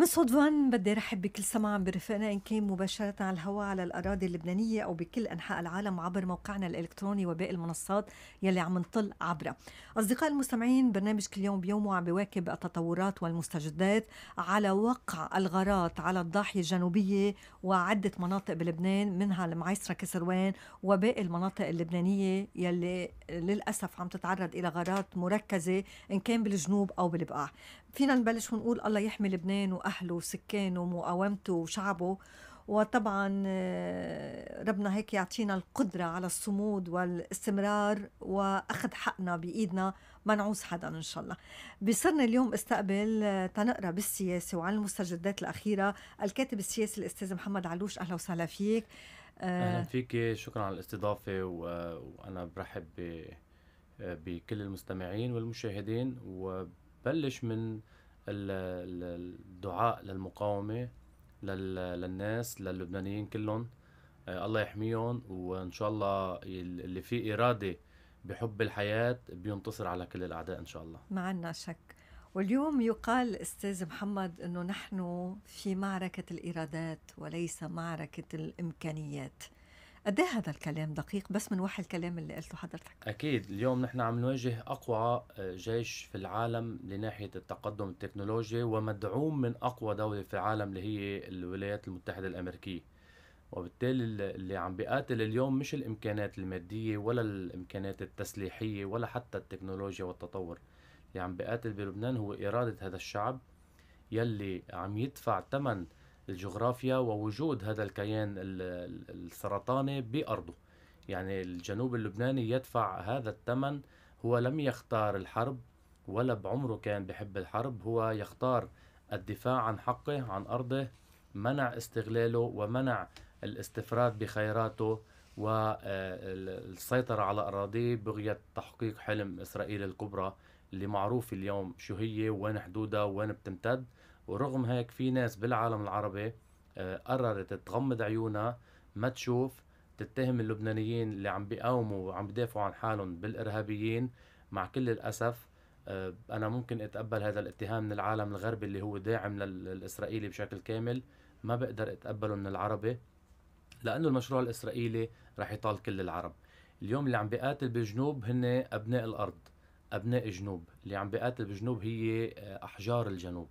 من فان بدي رحب بكل سماع برفقنا إن كان مباشرة على الهواء على الأراضي اللبنانية أو بكل أنحاء العالم عبر موقعنا الإلكتروني وباقي المنصات يلي عم نطل عبرها أصدقائي المستمعين برنامج كل يوم بيومه عم بواكب التطورات والمستجدات على وقع الغارات على الضاحية الجنوبية وعدة مناطق بلبنان منها المعيسرة كسروان وباقي المناطق اللبنانية يلي للأسف عم تتعرض إلى غارات مركزة إن كان بالجنوب أو بالبقاع فينا نبلش ونقول الله يحمي لبنان واهله وسكانه ومقاومته وشعبه وطبعا آه، ربنا هيك يعطينا القدرة على الصمود والاستمرار وأخذ حقنا بإيدنا ما نعوز حدا إن شاء الله بصرنا اليوم استقبل آه، تنقرا بالسياسة وعن المستجدات الأخيرة الكاتب السياسي الأستاذ محمد علوش أهلا وسهلا فيك آه، أهلا فيك شكرا على الاستضافة وأنا برحب بكل المستمعين والمشاهدين وب بلش من الدعاء للمقاومة للناس للبنانيين كلهم آه، الله يحميهم وان شاء الله اللي فيه اراده بحب الحياه بينتصر على كل الاعداء ان شاء الله ما عندنا شك واليوم يقال استاذ محمد انه نحن في معركه الارادات وليس معركه الامكانيات قد إيه هذا الكلام دقيق بس من وحي الكلام اللي قلته حضرتك اكيد اليوم نحن عم نواجه اقوى آه، جيش في العالم لناحيه التقدم التكنولوجي ومدعوم من اقوى دوله في العالم اللي هي الولايات المتحده الامريكيه وبالتالي اللي عم بيقاتل اليوم مش الامكانات الماديه ولا الامكانات التسليحيه ولا حتى التكنولوجيا والتطور اللي عم بيقاتل بلبنان هو اراده هذا الشعب يلي عم يدفع ثمن الجغرافيا ووجود هذا الكيان السرطاني بأرضه يعني الجنوب اللبناني يدفع هذا الثمن هو لم يختار الحرب ولا بعمره كان بحب الحرب هو يختار الدفاع عن حقه عن أرضه منع استغلاله ومنع الاستفراد بخيراته والسيطرة آه، على أراضيه بغية تحقيق حلم إسرائيل الكبرى اللي معروف اليوم شو هي وين حدودها وين بتمتد ورغم هيك في ناس بالعالم العربي آه، قررت تغمض عيونها ما تشوف تتهم اللبنانيين اللي عم بيقاوموا وعم بدافعوا عن حالهم بالارهابيين مع كل الاسف آه، انا ممكن اتقبل هذا الاتهام من العالم الغربي اللي هو داعم للاسرائيلي بشكل كامل ما بقدر اتقبله من العربي لانه المشروع الاسرائيلي رح يطال كل العرب اليوم اللي عم بيقاتل بالجنوب هن ابناء الارض ابناء جنوب اللي عم بيقاتل بالجنوب هي آه، احجار الجنوب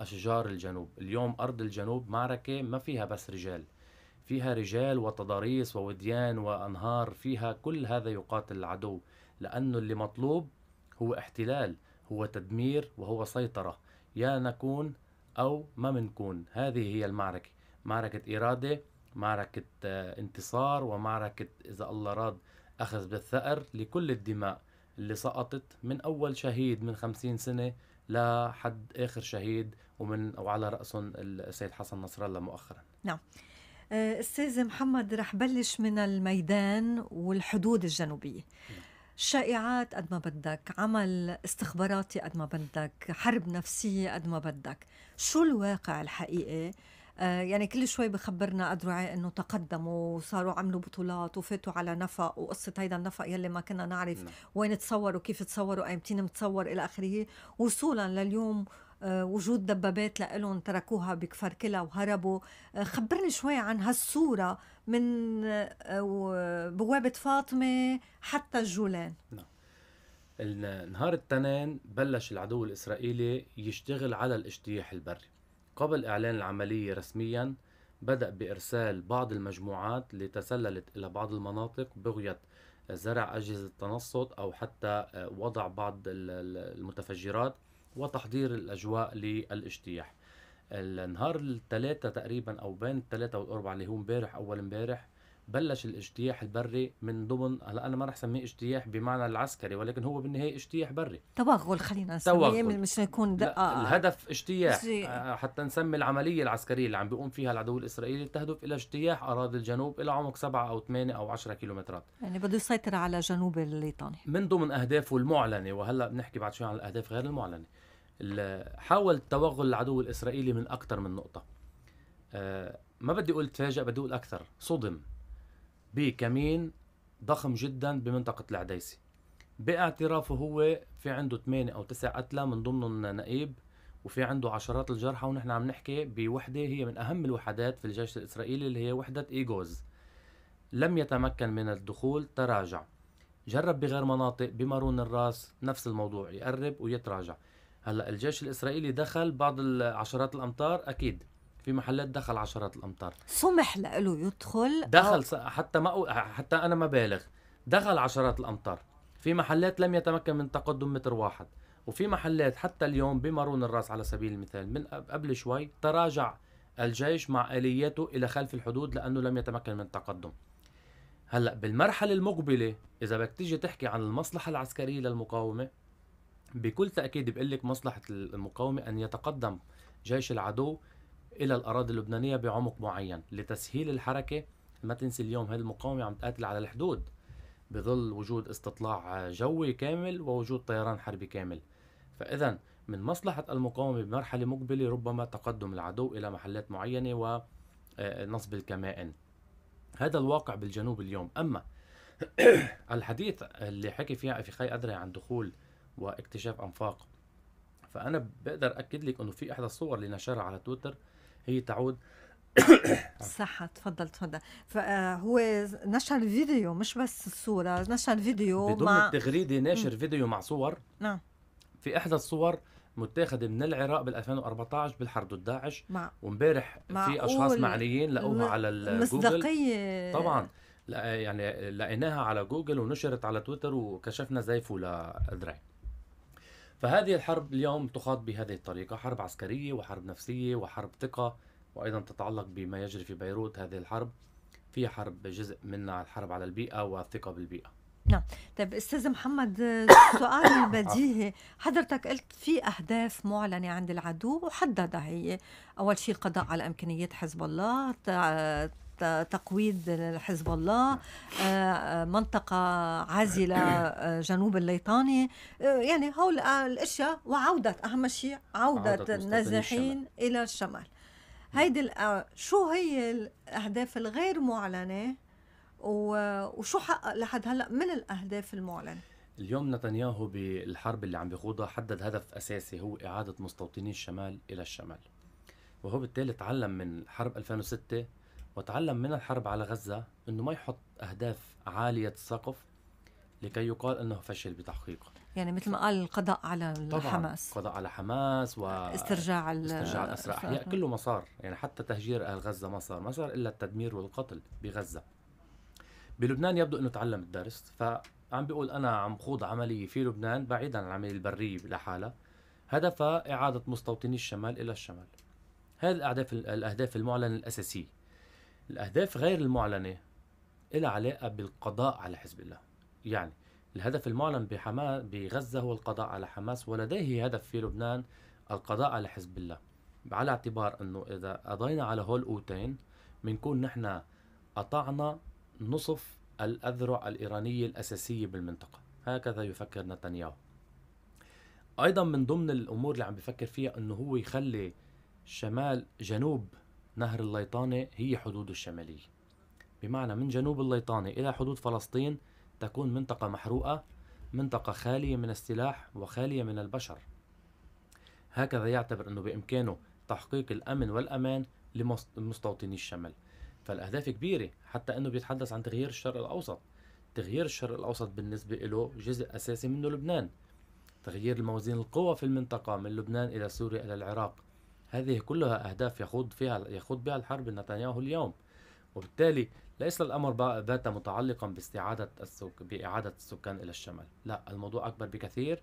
أشجار الجنوب اليوم أرض الجنوب معركة ما فيها بس رجال فيها رجال وتضاريس ووديان وأنهار فيها كل هذا يقاتل العدو لأنه اللي مطلوب هو احتلال هو تدمير وهو سيطرة يا نكون أو ما منكون هذه هي المعركة معركة إرادة معركة آه، انتصار ومعركة إذا الله راد أخذ بالثأر لكل الدماء اللي سقطت من أول شهيد من خمسين سنة لحد اخر شهيد ومن وعلى راسهم السيد حسن نصر الله مؤخرا نعم آه، استاذ محمد رح بلش من الميدان والحدود الجنوبيه شائعات قد ما بدك عمل استخباراتي قد ما بدك حرب نفسيه قد ما بدك شو الواقع الحقيقي آه، يعني كل شوي بخبرنا أدرعي أنه تقدموا وصاروا عملوا بطولات وفاتوا على نفق وقصة هيدا النفق يلي ما كنا نعرف نعم. وين تصوروا كيف تصوروا أيمتين متصور إلى آخره وصولا لليوم آه، وجود دبابات لإلهم تركوها بكفر كلا وهربوا آه، خبرني شوي عن هالصورة من بوابة فاطمة حتى الجولان نعم نهار التنين بلش العدو الإسرائيلي يشتغل على الاجتياح البري قبل إعلان العملية رسمياً بدأ بإرسال بعض المجموعات لتسللت إلى بعض المناطق بغية زرع أجهزة التنصت أو حتى وضع بعض المتفجرات وتحضير الأجواء للاجتياح النهار الثلاثة تقريبا أو بين الثلاثة والأربعة اللي هو امبارح أول امبارح بلش الاجتياح البري من ضمن هلا انا ما رح اسميه اجتياح بمعنى العسكري ولكن هو بالنهايه اجتياح بري توغل خلينا نسميه مش يكون دقة الهدف اجتياح آه، حتى نسمي العمليه العسكريه اللي عم بيقوم فيها العدو الاسرائيلي تهدف الى اجتياح اراضي الجنوب الى عمق 7 او 8 او 10 كيلومترات يعني بده يسيطر على جنوب الليطاني من ضمن اهدافه المعلنه وهلا بنحكي بعد شوي عن الاهداف غير المعلنه حاول توغل العدو الاسرائيلي من اكثر من نقطه آه ما بدي اقول تفاجئ بدي اقول اكثر صدم بكمين ضخم جدا بمنطقة العديسي باعترافه هو في عنده 8 أو 9 قتلى من ضمنهم نقيب وفي عنده عشرات الجرحى ونحن عم نحكي بوحدة هي من أهم الوحدات في الجيش الإسرائيلي اللي هي وحدة إيجوز لم يتمكن من الدخول تراجع جرب بغير مناطق بمارون الراس نفس الموضوع يقرب ويتراجع هلا الجيش الإسرائيلي دخل بعض عشرات الأمتار أكيد في محلات دخل عشرات الامتار سمح له يدخل دخل أو... حتى ما حتى انا ما بالغ دخل عشرات الامتار في محلات لم يتمكن من تقدم متر واحد وفي محلات حتى اليوم بمارون الراس على سبيل المثال من قبل شوي تراجع الجيش مع الياته الى خلف الحدود لانه لم يتمكن من التقدم هلا بالمرحله المقبله اذا بدك تيجي تحكي عن المصلحه العسكريه للمقاومه بكل تاكيد بقول لك مصلحه المقاومه ان يتقدم جيش العدو الى الاراضي اللبنانيه بعمق معين لتسهيل الحركه ما تنسي اليوم هذه المقاومه عم تقاتل على الحدود بظل وجود استطلاع جوي كامل ووجود طيران حربي كامل فاذا من مصلحه المقاومه بمرحله مقبله ربما تقدم العدو الى محلات معينه ونصب آه، الكمائن هذا الواقع بالجنوب اليوم اما الحديث اللي حكي فيها في خي أدري عن دخول واكتشاف أنفاق فأنا بقدر أكد لك أنه في إحدى الصور اللي نشرها على تويتر هي تعود صح تفضل تفضل فهو آه، نشر فيديو مش بس الصورة نشر فيديو بدون مع... التغريدة ناشر م. فيديو مع صور نعم في إحدى الصور متاخده من العراق بال 2014 بالحرب ضد داعش وامبارح في اشخاص معنيين لقوها على الجوجل مصداقيه طبعا يعني لقيناها على جوجل ونشرت على تويتر وكشفنا زيفه لدراعي فهذه الحرب اليوم تخاض بهذه الطريقة حرب عسكرية وحرب نفسية وحرب ثقة وأيضا تتعلق بما يجري في بيروت هذه الحرب فيها حرب جزء منها الحرب على البيئة والثقة بالبيئة نعم طيب استاذ محمد السؤال البديهي حضرتك قلت في اهداف معلنه عند العدو وحددها هي اول شيء القضاء على امكانيات حزب الله تقويض حزب الله آه، آه، منطقة عازلة آه، جنوب الليطاني يعني هول الأشياء وعودة أهم شيء عودة, عودة النازحين إلى الشمال هيدي شو هي الأهداف الغير معلنة وشو حقق لحد هلأ من الأهداف المعلنة اليوم نتنياهو بالحرب اللي عم بيخوضها حدد هدف أساسي هو إعادة مستوطني الشمال إلى الشمال وهو بالتالي تعلم من حرب 2006 وتعلم من الحرب على غزة أنه ما يحط أهداف عالية السقف لكي يقال أنه فشل بتحقيقها يعني مثل ما قال القضاء على حماس القضاء على حماس و استرجاع استرجاع الاسرى احياء كله ما صار يعني حتى تهجير اهل غزه ما صار ما صار الا التدمير والقتل بغزه بلبنان يبدو انه تعلم الدرس فعم بيقول انا عم خوض عمليه في لبنان بعيدا عن العمليه البريه لحالها هدفها اعاده مستوطني الشمال الى الشمال هذه الاهداف الاهداف المعلنه الاساسيه الأهداف غير المعلنة لها علاقة بالقضاء على حزب الله يعني الهدف المعلن بحماس بغزة هو القضاء على حماس ولديه هدف في لبنان القضاء على حزب الله على اعتبار أنه إذا قضينا على هول قوتين بنكون نحن قطعنا نصف الأذرع الإيرانية الأساسية بالمنطقة هكذا يفكر نتنياهو أيضا من ضمن الأمور اللي عم بفكر فيها أنه هو يخلي شمال جنوب نهر الليطانة هي حدوده الشمالية بمعنى من جنوب الليطانة إلى حدود فلسطين تكون منطقة محروقة منطقة خالية من السلاح وخالية من البشر هكذا يعتبر أنه بإمكانه تحقيق الأمن والأمان لمستوطني الشمال فالأهداف كبيرة حتى أنه بيتحدث عن تغيير الشرق الأوسط تغيير الشرق الأوسط بالنسبة له جزء أساسي منه لبنان تغيير الموازين القوى في المنطقة من لبنان إلى سوريا إلى العراق هذه كلها أهداف يخوض فيها يخوض بها الحرب نتنياهو اليوم وبالتالي ليس الأمر بات متعلقا باستعادة السك... بإعادة السكان إلى الشمال لا الموضوع أكبر بكثير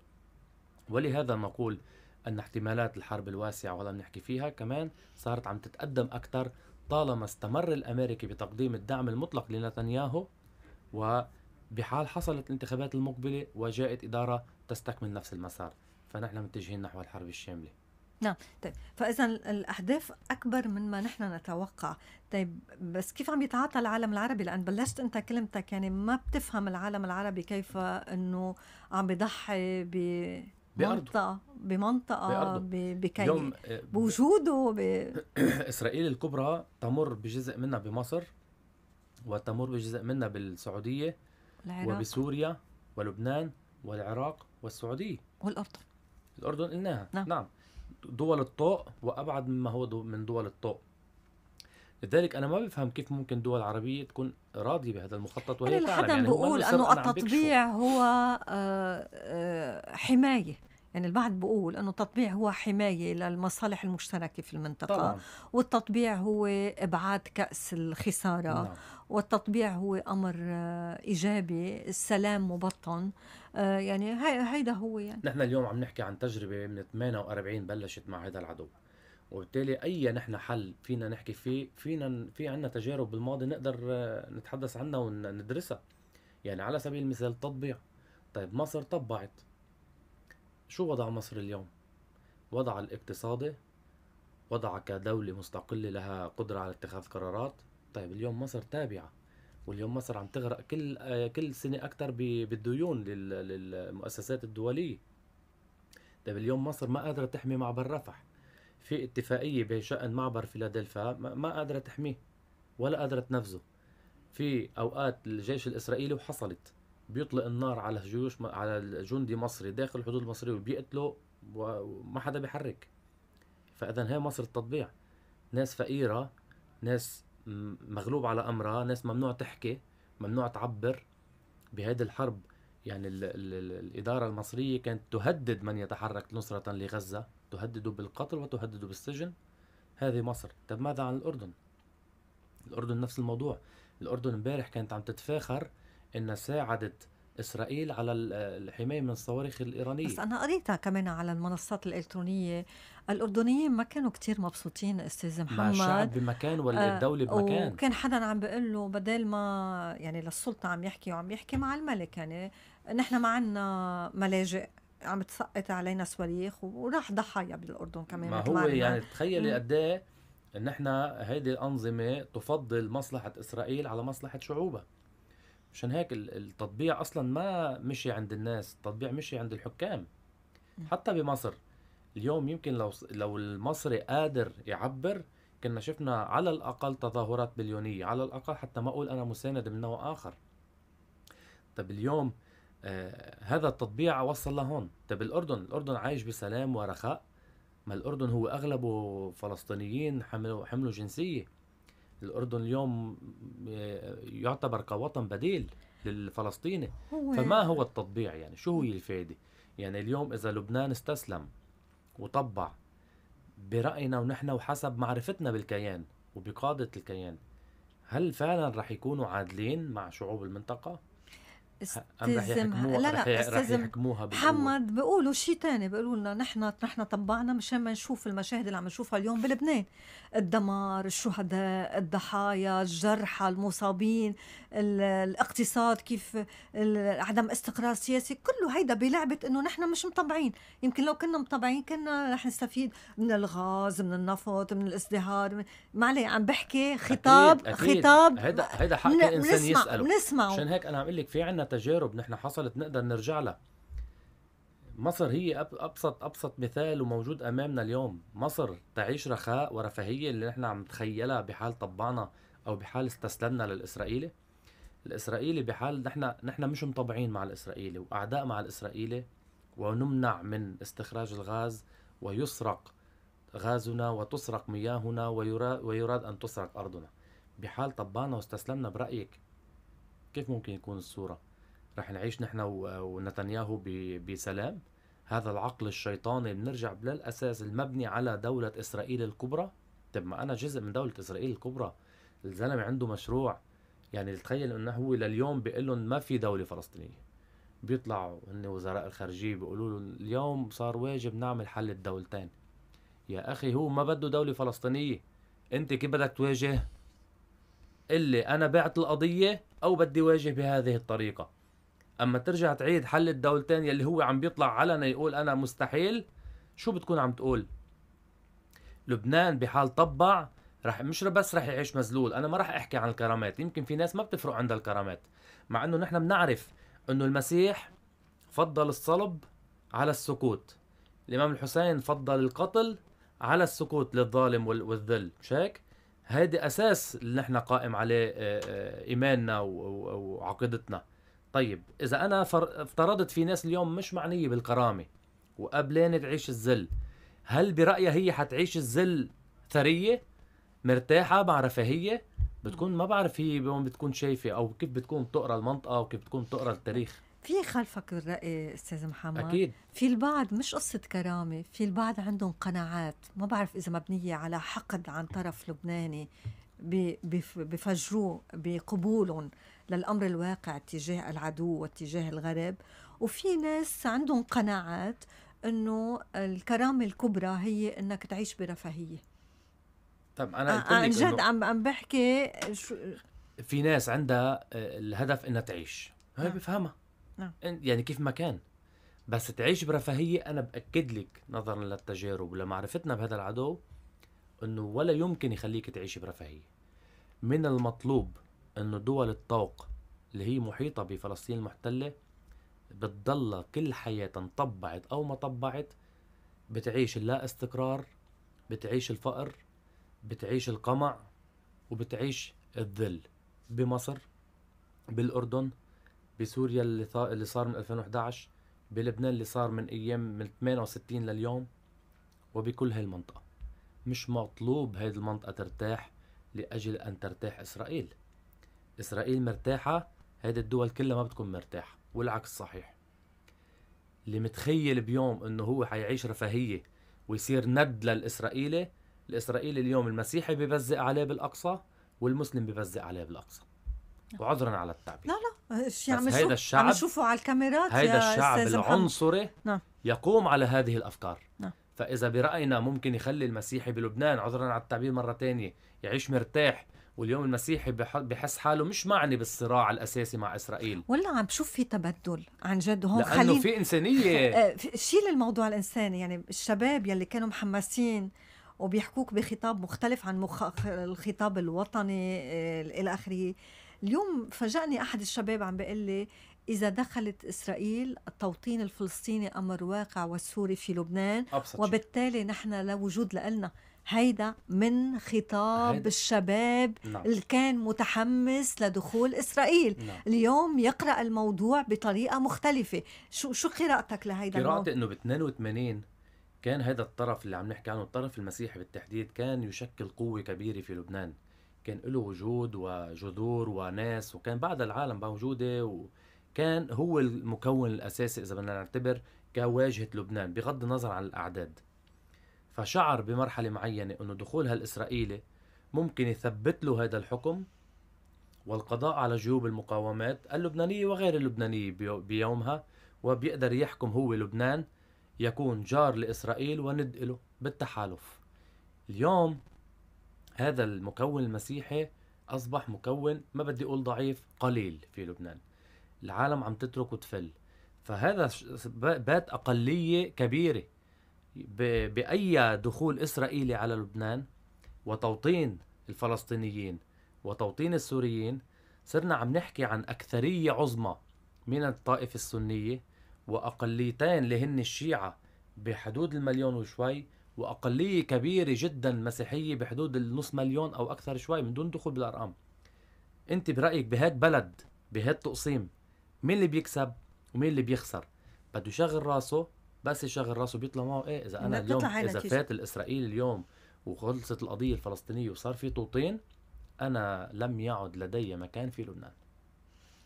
ولهذا نقول أن احتمالات الحرب الواسعة ولا نحكي فيها كمان صارت عم تتقدم أكثر طالما استمر الأمريكي بتقديم الدعم المطلق لنتنياهو وبحال حصلت الانتخابات المقبلة وجاءت إدارة تستكمل نفس المسار فنحن متجهين نحو الحرب الشاملة نعم طيب فاذا الاهداف اكبر من ما نحن نتوقع طيب بس كيف عم يتعاطى العالم العربي لان بلشت انت كلمتك يعني ما بتفهم العالم العربي كيف انه عم بضحي ب بمنطقة بمنطقة بكي اليوم آه، بوجوده ب... اسرائيل الكبرى تمر بجزء منها بمصر وتمر بجزء منها بالسعودية العراق. وبسوريا ولبنان والعراق والسعودية والأردن الأردن قلناها نعم, نعم. دول الطاق وابعد مما هو من دول الطاق لذلك انا ما بفهم كيف ممكن دول عربيه تكون راضيه بهذا المخطط وهي تعلم لحد يعني بقول انه التطبيع هو آه، آه، حمايه يعني البعض بيقول انه التطبيع هو حمايه للمصالح المشتركه في المنطقه طبعا. والتطبيع هو ابعاد كاس الخساره نعم. والتطبيع هو امر آه، ايجابي السلام مبطن آه، يعني هيدا هو يعني نحن اليوم عم نحكي عن تجربه من 48 بلشت مع هذا العدو وبالتالي اي نحن حل فينا نحكي فيه فينا في عندنا تجارب بالماضي نقدر آه، نتحدث عنها وندرسها يعني على سبيل المثال التطبيع طيب مصر طبعت شو وضع مصر اليوم وضع الاقتصادي وضع كدولة مستقلة لها قدرة على اتخاذ قرارات طيب اليوم مصر تابعه واليوم مصر عم تغرق كل آه، كل سنه اكثر بالديون للمؤسسات الدوليه طيب اليوم مصر ما قادره تحمي معبر رفح في اتفاقيه بشان معبر فيلادلفيا ما قادره تحميه ولا قادره تنفذه في اوقات الجيش الاسرائيلي وحصلت بيطلق النار على جيوش على جندي مصري داخل الحدود المصريه وبيقتله وما حدا بيحرك فاذا هي مصر التطبيع ناس فقيره ناس مغلوب على امرها ناس ممنوع تحكي ممنوع تعبر بهذه الحرب يعني ال ال الـ الإدارة المصرية كانت تهدد من يتحرك نصرة لغزة تهدده بالقتل وتهدده بالسجن هذه مصر طب ماذا عن الأردن الأردن نفس الموضوع الأردن امبارح كانت عم تتفاخر إنها ساعدت اسرائيل على الحمايه من الصواريخ الايرانيه بس انا قريتها كمان على المنصات الالكترونيه الاردنيين ما كانوا كتير مبسوطين استاذ محمد مع الشعب بمكان ولا آه، الدوله بمكان وكان حدا عم بيقول له بدل ما يعني للسلطه عم يحكي وعم يحكي مع الملك يعني نحن ما عندنا ملاجئ عم تسقط علينا صواريخ وراح ضحايا بالاردن كمان ما هو معنا. يعني تخيلي قد ايه نحن هيدي الانظمه تفضل مصلحه اسرائيل على مصلحه شعوبها عشان هيك التطبيع اصلا ما مشي عند الناس التطبيع مشي عند الحكام حتى بمصر اليوم يمكن لو لو المصري قادر يعبر كنا شفنا على الاقل تظاهرات بليونيه على الاقل حتى ما اقول انا مساند من نوع اخر طب اليوم آه هذا التطبيع وصل لهون طب الاردن الاردن عايش بسلام ورخاء ما الاردن هو اغلبه فلسطينيين حملوا حملوا جنسيه الاردن اليوم آه، يعتبر كوطن بديل للفلسطيني هو فما هو التطبيع يعني شو هي الفائده يعني اليوم اذا لبنان استسلم وطبع براينا ونحن وحسب معرفتنا بالكيان وبقاده الكيان هل فعلا رح يكونوا عادلين مع شعوب المنطقه استزم لا لا استزم محمد بيقولوا شيء ثاني بيقولوا لنا نحن نحن طبعنا مشان ما نشوف المشاهد اللي عم نشوفها اليوم بلبنان الدمار الشهداء الضحايا الجرحى المصابين الاقتصاد كيف عدم استقرار سياسي كله هيدا بلعبه انه نحن مش مطبعين يمكن لو كنا مطبعين كنا رح نستفيد من الغاز من النفط من الازدهار ما علي عم بحكي خطاب أكيد أكيد. خطاب هيدا هيدا حق الانسان يساله بنسمعه مشان هيك انا عم اقول لك في عندنا تجارب نحن حصلت نقدر نرجع لها مصر هي ابسط ابسط مثال وموجود امامنا اليوم مصر تعيش رخاء ورفاهيه اللي نحن عم نتخيلها بحال طبعنا او بحال استسلمنا للاسرائيلي الاسرائيلي بحال نحن نحن مش مطبعين مع الاسرائيلي واعداء مع الاسرائيلي ونمنع من استخراج الغاز ويسرق غازنا وتسرق مياهنا ويراد, ويراد ان تسرق ارضنا بحال طبعنا واستسلمنا برايك كيف ممكن يكون الصوره رح نعيش نحن ونتنياهو بسلام هذا العقل الشيطاني بنرجع للأساس المبني على دولة إسرائيل الكبرى طب ما أنا جزء من دولة إسرائيل الكبرى الزلمة عنده مشروع يعني تخيل انه هو لليوم بيقول لهم ما في دوله فلسطينيه بيطلعوا هن وزراء الخارجيه بيقولوا لهم اليوم صار واجب نعمل حل الدولتين يا اخي هو ما بده دوله فلسطينيه انت كيف بدك تواجه اللي انا بعت القضيه او بدي واجه بهذه الطريقه اما ترجع تعيد حل الدولتين يلي هو عم بيطلع علنا يقول انا مستحيل شو بتكون عم تقول لبنان بحال طبع رح مش بس رح يعيش مزلول انا ما رح احكي عن الكرامات يمكن في ناس ما بتفرق عندها الكرامات مع انه نحن بنعرف انه المسيح فضل الصلب على السكوت الامام الحسين فضل القتل على السكوت للظالم والذل مش هيك هيدي اساس اللي نحن قائم عليه آه، آه، ايماننا وعقيدتنا طيب اذا انا افترضت في ناس اليوم مش معنيه بالكرامه وقبلين تعيش الذل هل برايها هي حتعيش الذل ثريه مرتاحه مع رفاهيه بتكون ما بعرف هي وين بتكون شايفه او كيف بتكون بتقرا المنطقه وكيف بتكون بتقرا التاريخ في خلفك الرأي استاذ محمد اكيد في البعض مش قصه كرامه في البعض عندهم قناعات ما بعرف اذا مبنيه على حقد عن طرف لبناني بفجروه بقبولهم للأمر الواقع اتجاه العدو واتجاه الغرب وفي ناس عندهم قناعات انه الكرامه الكبرى هي انك تعيش برفاهيه طب انا آه، عن جد عم عم بحكي شو في ناس عندها آه، الهدف انها تعيش هي نعم. بفهمها نعم. يعني كيف ما كان بس تعيش برفاهيه انا باكد لك نظرا للتجارب ولمعرفتنا بهذا العدو انه ولا يمكن يخليك تعيش برفاهيه من المطلوب انه دول الطوق اللي هي محيطة بفلسطين المحتلة بتضل كل حياتها طبعت أو ما طبعت بتعيش اللا استقرار بتعيش الفقر بتعيش القمع وبتعيش الذل بمصر بالأردن بسوريا اللي صار من 2011 بلبنان اللي صار من أيام من 68 لليوم وبكل هاي المنطقة مش مطلوب هاي المنطقة ترتاح لأجل أن ترتاح إسرائيل اسرائيل مرتاحه هيدي الدول كلها ما بتكون مرتاحه والعكس صحيح اللي متخيل بيوم انه هو حيعيش رفاهيه ويصير ند للاسرائيلي الاسرائيلي اليوم المسيحي ببزق عليه بالاقصى والمسلم ببزق عليه بالاقصى نعم. وعذرا على التعبير لا لا الشيء عم هيدا الشعب عم على الكاميرات هيدا الشعب العنصري نعم. يقوم على هذه الافكار نعم. فاذا براينا ممكن يخلي المسيحي بلبنان عذرا على التعبير مره ثانيه يعيش مرتاح واليوم المسيحي بحس حاله مش معني بالصراع الاساسي مع اسرائيل ولا عم بشوف في تبدل عن جد هون لانه خلين... في انسانيه آه، شيل الموضوع الانساني يعني الشباب يلي كانوا محمسين وبيحكوك بخطاب مختلف عن مخ... الخطاب الوطني آه، الى اخره اليوم فاجأني احد الشباب عم بيقول لي إذا دخلت إسرائيل التوطين الفلسطيني أمر واقع والسوري في لبنان أبسط وبالتالي نحن لا وجود لنا هيدا من خطاب هيدا. الشباب نعم. اللي كان متحمس لدخول اسرائيل نعم. اليوم يقرا الموضوع بطريقه مختلفه شو شو قراءتك لهيدا قراءتي انه ب 82 كان هذا الطرف اللي عم نحكي عنه الطرف المسيحي بالتحديد كان يشكل قوه كبيره في لبنان كان له وجود وجذور وناس وكان بعد العالم موجوده وكان هو المكون الاساسي اذا بدنا نعتبر كواجهه لبنان بغض النظر عن الاعداد فشعر بمرحلة معينة أنه دخول هالإسرائيلي ممكن يثبت له هذا الحكم والقضاء على جيوب المقاومات اللبنانية وغير اللبنانية بيومها وبيقدر يحكم هو لبنان يكون جار لإسرائيل وندقله بالتحالف اليوم هذا المكون المسيحي أصبح مكون ما بدي أقول ضعيف قليل في لبنان العالم عم تترك وتفل فهذا بات أقلية كبيرة باي دخول اسرائيلي على لبنان وتوطين الفلسطينيين وتوطين السوريين صرنا عم نحكي عن اكثريه عظمى من الطائفه السنيه واقليتين اللي هن الشيعه بحدود المليون وشوي واقليه كبيره جدا مسيحيه بحدود النص مليون او اكثر شوي من دون دخول بالارقام انت برايك بهاد بلد بهاد تقسيم مين اللي بيكسب ومين اللي بيخسر بده يشغل راسه بس يشغل راسه بيطلع معه ايه اذا انا اليوم اذا فات الاسرائيلي اليوم وخلصت القضيه الفلسطينيه وصار في توطين انا لم يعد لدي مكان في لبنان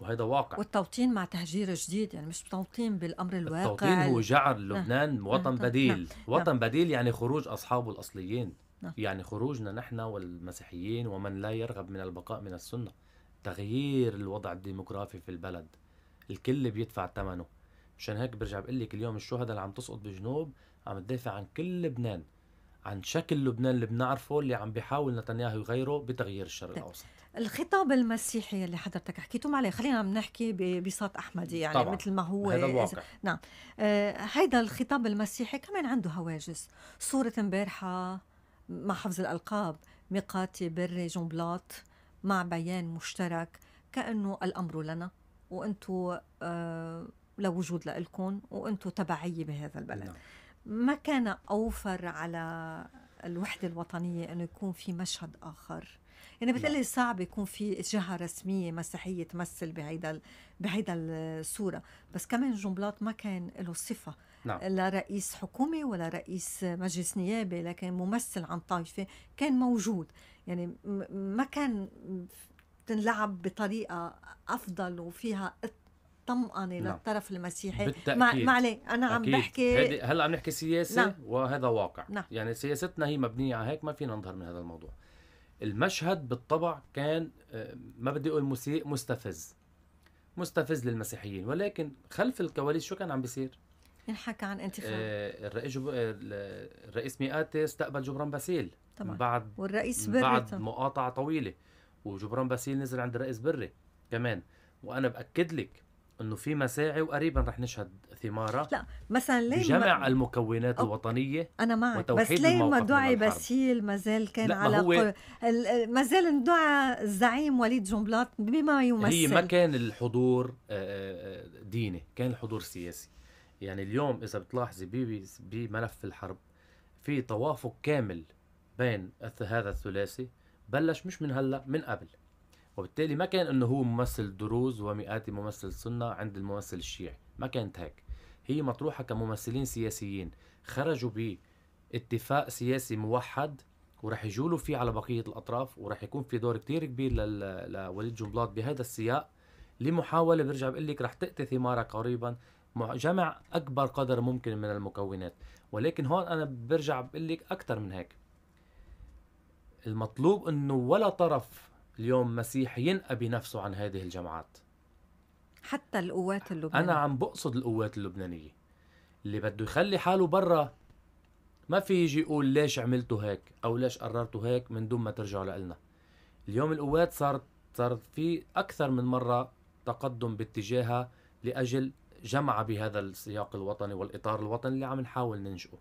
وهذا واقع والتوطين مع تهجير جديد يعني مش توطين بالامر الواقع التوطين هو جعل نعم. لبنان نعم. وطن نعم. بديل نعم،, نعم. وطن بديل يعني خروج اصحابه الاصليين نعم. يعني خروجنا نحن والمسيحيين ومن لا يرغب من البقاء من السنه تغيير الوضع الديموغرافي في البلد الكل بيدفع ثمنه مشان هيك برجع بقول لك اليوم الشهداء اللي عم تسقط بجنوب عم تدافع عن كل لبنان عن شكل لبنان اللي بنعرفه اللي عم بيحاول نتنياهو يغيره بتغيير الشرق طيب. الاوسط الخطاب المسيحي اللي حضرتك حكيتم عليه خلينا عم نحكي ببساط احمدي يعني طبعا. مثل ما هو هذا الواقع. نعم آه هيدا الخطاب المسيحي كمان عنده هواجس صوره امبارحه مع حفظ الالقاب ميقاتي بري جنبلاط مع بيان مشترك كانه الامر لنا وانتم آه لوجود لكم وانتم تبعيه بهذا البلد نعم. ما كان اوفر على الوحده الوطنيه انه يكون في مشهد اخر يعني نعم. بتقلي صعب يكون في جهه رسميه مسيحيه تمثل بهيدا بهيدا الصوره بس كمان جنبلاط ما كان له صفه نعم. لا رئيس حكومه ولا رئيس مجلس نيابه لكن ممثل عن طائفه كان موجود يعني ما كان تنلعب بطريقه افضل وفيها طمأنة نعم. للطرف المسيحي بالتأكيد. مع... معلي أنا عم أكيد. بحكي هلا عم نحكي سياسة نعم. وهذا واقع نعم. يعني سياستنا هي مبنية على هيك ما فينا نظهر من هذا الموضوع المشهد بالطبع كان آه، ما بدي أقول مسيء مستفز مستفز للمسيحيين ولكن خلف الكواليس شو كان عم بيصير؟ انحكى عن انتخاب آه الرئيس جب... آه، الرئيس مئاتي استقبل جبران باسيل طبعا بعد والرئيس بري بعد طبعا. مقاطعه طويله وجبران باسيل نزل عند الرئيس بري كمان وانا باكد لك انه في مساعي وقريبا رح نشهد ثمارها لا مثلا ليه جمع ما... المكونات أوك. الوطنيه انا معك بس ليه ما دعي باسيل ما زال كان على هو... قل... ما زال اندعى الزعيم وليد جنبلاط بما يمثل هي ما كان الحضور آه، آه، آه، ديني كان الحضور سياسي يعني اليوم اذا بتلاحظي بملف الحرب في توافق كامل بين هذا الثلاثي بلش مش من هلا من قبل وبالتالي ما كان انه هو ممثل دروز ومئات ممثل سنه عند الممثل الشيعي ما كانت هيك هي مطروحه كممثلين سياسيين خرجوا باتفاق سياسي موحد ورح يجولوا فيه على بقيه الاطراف ورح يكون في دور كتير كبير لوليد جنبلاط بهذا السياق لمحاوله برجع بقول لك رح تاتي ثمارها قريبا جمع اكبر قدر ممكن من المكونات ولكن هون انا برجع بقول لك اكثر من هيك المطلوب انه ولا طرف اليوم مسيحي ينأى بنفسه عن هذه الجماعات حتى القوات اللبنانية أنا عم بقصد القوات اللبنانية اللي بده يخلي حاله برا ما في يجي يقول ليش عملتوا هيك أو ليش قررتوا هيك من دون ما ترجعوا لنا اليوم القوات صارت صار في أكثر من مرة تقدم باتجاهها لأجل جمعة بهذا السياق الوطني والإطار الوطني اللي عم نحاول ننشئه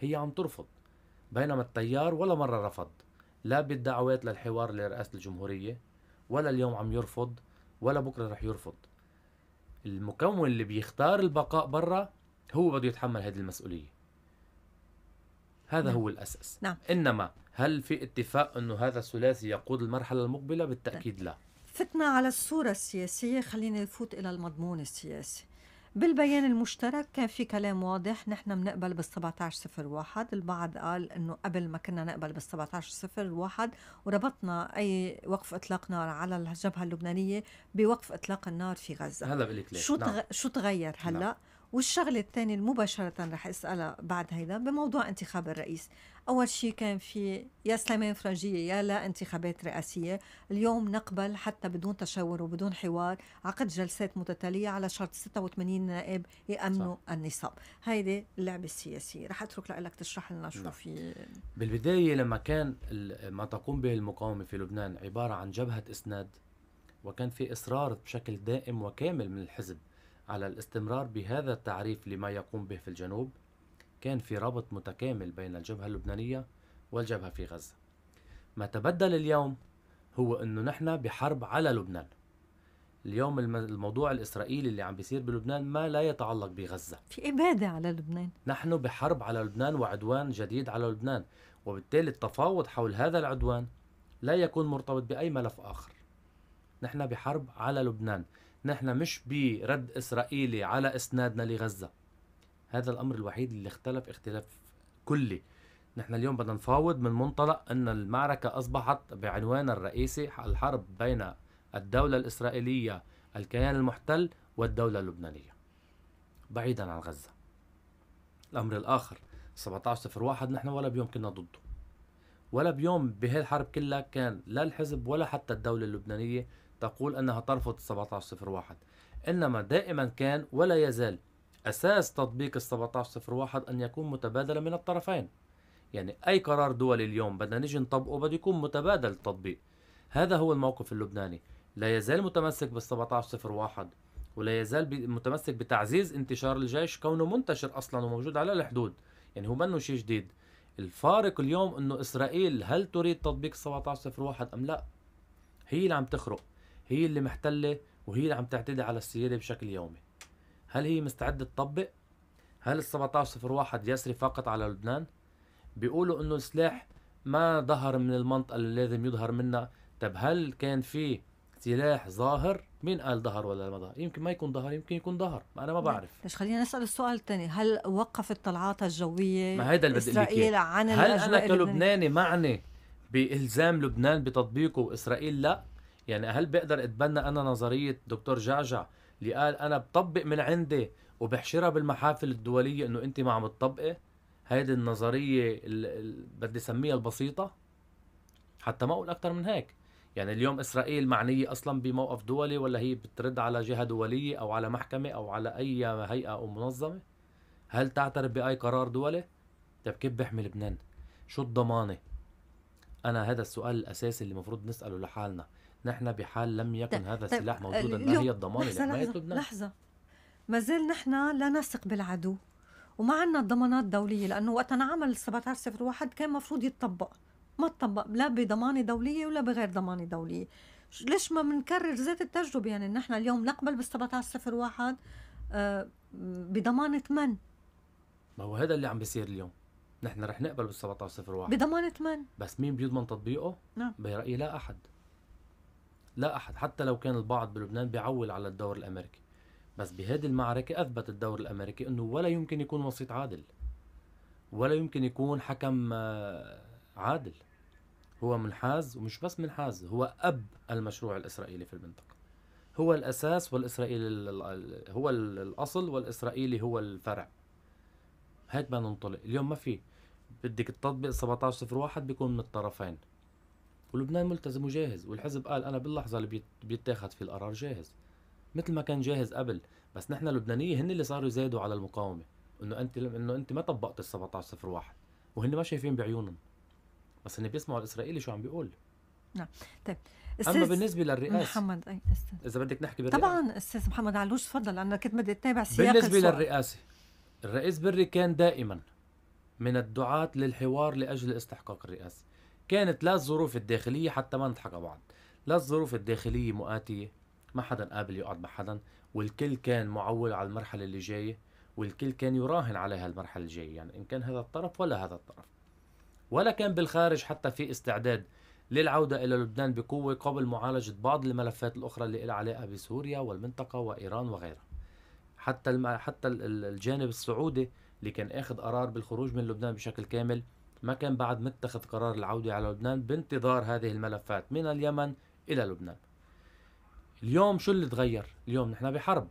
هي عم ترفض بينما التيار ولا مرة رفض لا بالدعوات للحوار لرئاسة الجمهورية ولا اليوم عم يرفض ولا بكرة رح يرفض المكون اللي بيختار البقاء برا هو بده يتحمل هذه المسؤولية هذا نعم. هو الأساس نعم. إنما هل في اتفاق أنه هذا الثلاثي يقود المرحلة المقبلة بالتأكيد لا فتنا على الصورة السياسية خلينا نفوت إلى المضمون السياسي بالبيان المشترك كان في كلام واضح نحن بنقبل بال 1701 البعض قال انه قبل ما كنا نقبل بال 1701 وربطنا اي وقف اطلاق نار على الجبهه اللبنانيه بوقف اطلاق النار في غزه هلا بقول شو نعم. شو تغير نعم. هلا نعم. والشغلة الثانية مباشرة رح أسألها بعد هيدا بموضوع انتخاب الرئيس أول شيء كان في يا سلامين فرنجية يا لا انتخابات رئاسية اليوم نقبل حتى بدون تشاور وبدون حوار عقد جلسات متتالية على شرط 86 نائب يأمنوا صح. النصاب هيدي اللعبة السياسية رح أترك لك تشرح لنا شو نعم. في بالبداية لما كان ما تقوم به المقاومة في لبنان عبارة عن جبهة إسناد وكان في إصرار بشكل دائم وكامل من الحزب على الاستمرار بهذا التعريف لما يقوم به في الجنوب كان في ربط متكامل بين الجبهة اللبنانية والجبهة في غزة ما تبدل اليوم هو أنه نحن بحرب على لبنان اليوم الموضوع الإسرائيلي اللي عم بيصير بلبنان ما لا يتعلق بغزة في إبادة على لبنان نحن بحرب على لبنان وعدوان جديد على لبنان وبالتالي التفاوض حول هذا العدوان لا يكون مرتبط بأي ملف آخر نحن بحرب على لبنان نحن مش برد إسرائيلي على إسنادنا لغزة هذا الأمر الوحيد اللي اختلف اختلاف كلي نحن اليوم بدنا نفاوض من منطلق أن المعركة أصبحت بعنوان الرئيسي الحرب بين الدولة الإسرائيلية الكيان المحتل والدولة اللبنانية بعيدا عن غزة الأمر الآخر 17 واحد نحن ولا بيوم كنا ضده ولا بيوم بهالحرب كلها كان لا الحزب ولا حتى الدولة اللبنانية تقول أنها ترفض 1701 إنما دائما كان ولا يزال أساس تطبيق ال 1701 أن يكون متبادلا من الطرفين يعني أي قرار دولي اليوم بدنا نجي نطبقه بده يكون متبادل التطبيق هذا هو الموقف اللبناني لا يزال متمسك بال 1701 ولا يزال متمسك بتعزيز انتشار الجيش كونه منتشر اصلا وموجود على الحدود يعني هو منه شيء جديد الفارق اليوم انه اسرائيل هل تريد تطبيق 1701 ام لا هي اللي عم تخرق هي اللي محتلة وهي اللي عم تعتدي على السيادة بشكل يومي هل هي مستعدة تطبق؟ هل ال 1701 يسري فقط على لبنان؟ بيقولوا انه السلاح ما ظهر من المنطقة اللي لازم يظهر منها طب هل كان في سلاح ظاهر مين قال ظهر ولا ما ظهر يمكن ما يكون ظهر يمكن يكون ظهر انا ما بعرف بس خلينا نسال السؤال الثاني هل وقف الطلعات الجويه ما هيدا اللي بدي اسرائيل عن هل انا كلبناني معني بالزام لبنان بتطبيقه واسرائيل لا يعني هل بقدر اتبنى انا نظريه دكتور جعجع اللي قال انا بطبق من عندي وبحشرها بالمحافل الدوليه انه انت ما عم تطبقي هيدي النظريه بدي اسميها البسيطه حتى ما اقول اكثر من هيك يعني اليوم اسرائيل معنيه اصلا بموقف دولي ولا هي بترد على جهه دوليه او على محكمه او على اي هيئه او منظمه هل تعترف باي قرار دولي طيب كيف بحمي لبنان شو الضمانه انا هذا السؤال الاساسي اللي المفروض نساله لحالنا نحن بحال لم يكن طيب، هذا طيب، السلاح آه، موجودا ما هي الضمان لحماية لبنان لحظة ما زال نحن لا نثق بالعدو وما عندنا ضمانات دولية لأنه وقت انعمل 1701 كان مفروض يتطبق ما تطبق لا بضمانة دولية ولا بغير ضمانة دولية ليش ما بنكرر ذات التجربة يعني نحن اليوم نقبل بال 1701 آه، بضمانة من؟ ما هو هذا اللي عم بيصير اليوم نحن رح نقبل بال 1701 بضمانة من؟ بس مين بيضمن تطبيقه؟ نعم برأيي لا أحد لا أحد حتى لو كان البعض بلبنان بيعول على الدور الأمريكي بس بهذه المعركة أثبت الدور الأمريكي أنه ولا يمكن يكون وسيط عادل ولا يمكن يكون حكم آه، عادل هو منحاز ومش بس منحاز هو أب المشروع الإسرائيلي في المنطقة هو الأساس والإسرائيلي هو الأصل والإسرائيلي هو الفرع هيك بدنا ننطلق اليوم ما في بدك 17 1701 بيكون من الطرفين ولبنان ملتزم وجاهز والحزب قال انا باللحظه اللي بيتاخذ فيه القرار جاهز مثل ما كان جاهز قبل بس نحن اللبنانيه هن اللي صاروا يزادوا على المقاومه انه انت انه انت ما طبقت ال 1701 وهن ما شايفين بعيونهم بس هن بيسمعوا الاسرائيلي شو عم بيقول نعم طيب اما بالنسبه للرئاسه محمد اي استاذ اذا بدك نحكي بالرئاسه طبعا استاذ محمد علوش تفضل انا كنت بدي اتابع سياق بالنسبه السؤال. للرئاسه الرئيس بري كان دائما من الدعاة للحوار لاجل استحقاق الرئاسه كانت لا الظروف الداخلية حتى ما نضحك على بعض لا الظروف الداخلية مؤاتية ما حدا قابل يقعد مع حدا والكل كان معول على المرحلة اللي جاية والكل كان يراهن على هالمرحلة الجاية يعني إن كان هذا الطرف ولا هذا الطرف ولا كان بالخارج حتى في استعداد للعودة إلى لبنان بقوة قبل معالجة بعض الملفات الأخرى اللي لها علاقة بسوريا والمنطقة وإيران وغيرها حتى الم... حتى الجانب السعودي اللي كان اخذ قرار بالخروج من لبنان بشكل كامل ما كان بعد متخذ قرار العودة على لبنان بانتظار هذه الملفات من اليمن إلى لبنان اليوم شو اللي تغير؟ اليوم نحن بحرب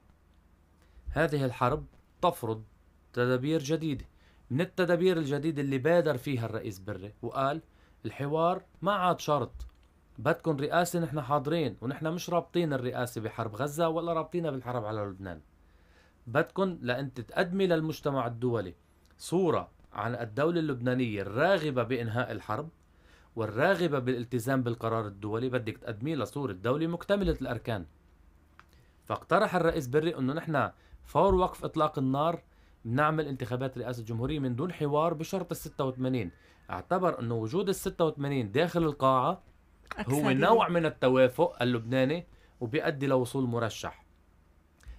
هذه الحرب تفرض تدابير جديدة من التدابير الجديدة اللي بادر فيها الرئيس بري وقال الحوار ما عاد شرط بدكم رئاسة نحن حاضرين ونحن مش رابطين الرئاسة بحرب غزة ولا رابطينها بالحرب على لبنان بدكم لأن تتقدمي للمجتمع الدولي صورة عن الدولة اللبنانية الراغبة بإنهاء الحرب والراغبة بالالتزام بالقرار الدولي بدك تقدميه لصورة دولة مكتملة الأركان فاقترح الرئيس بري أنه نحن فور وقف إطلاق النار نعمل انتخابات رئاسة الجمهورية من دون حوار بشرط ال 86 اعتبر أنه وجود ال 86 داخل القاعة هو يعني. نوع من التوافق اللبناني وبيؤدي لوصول مرشح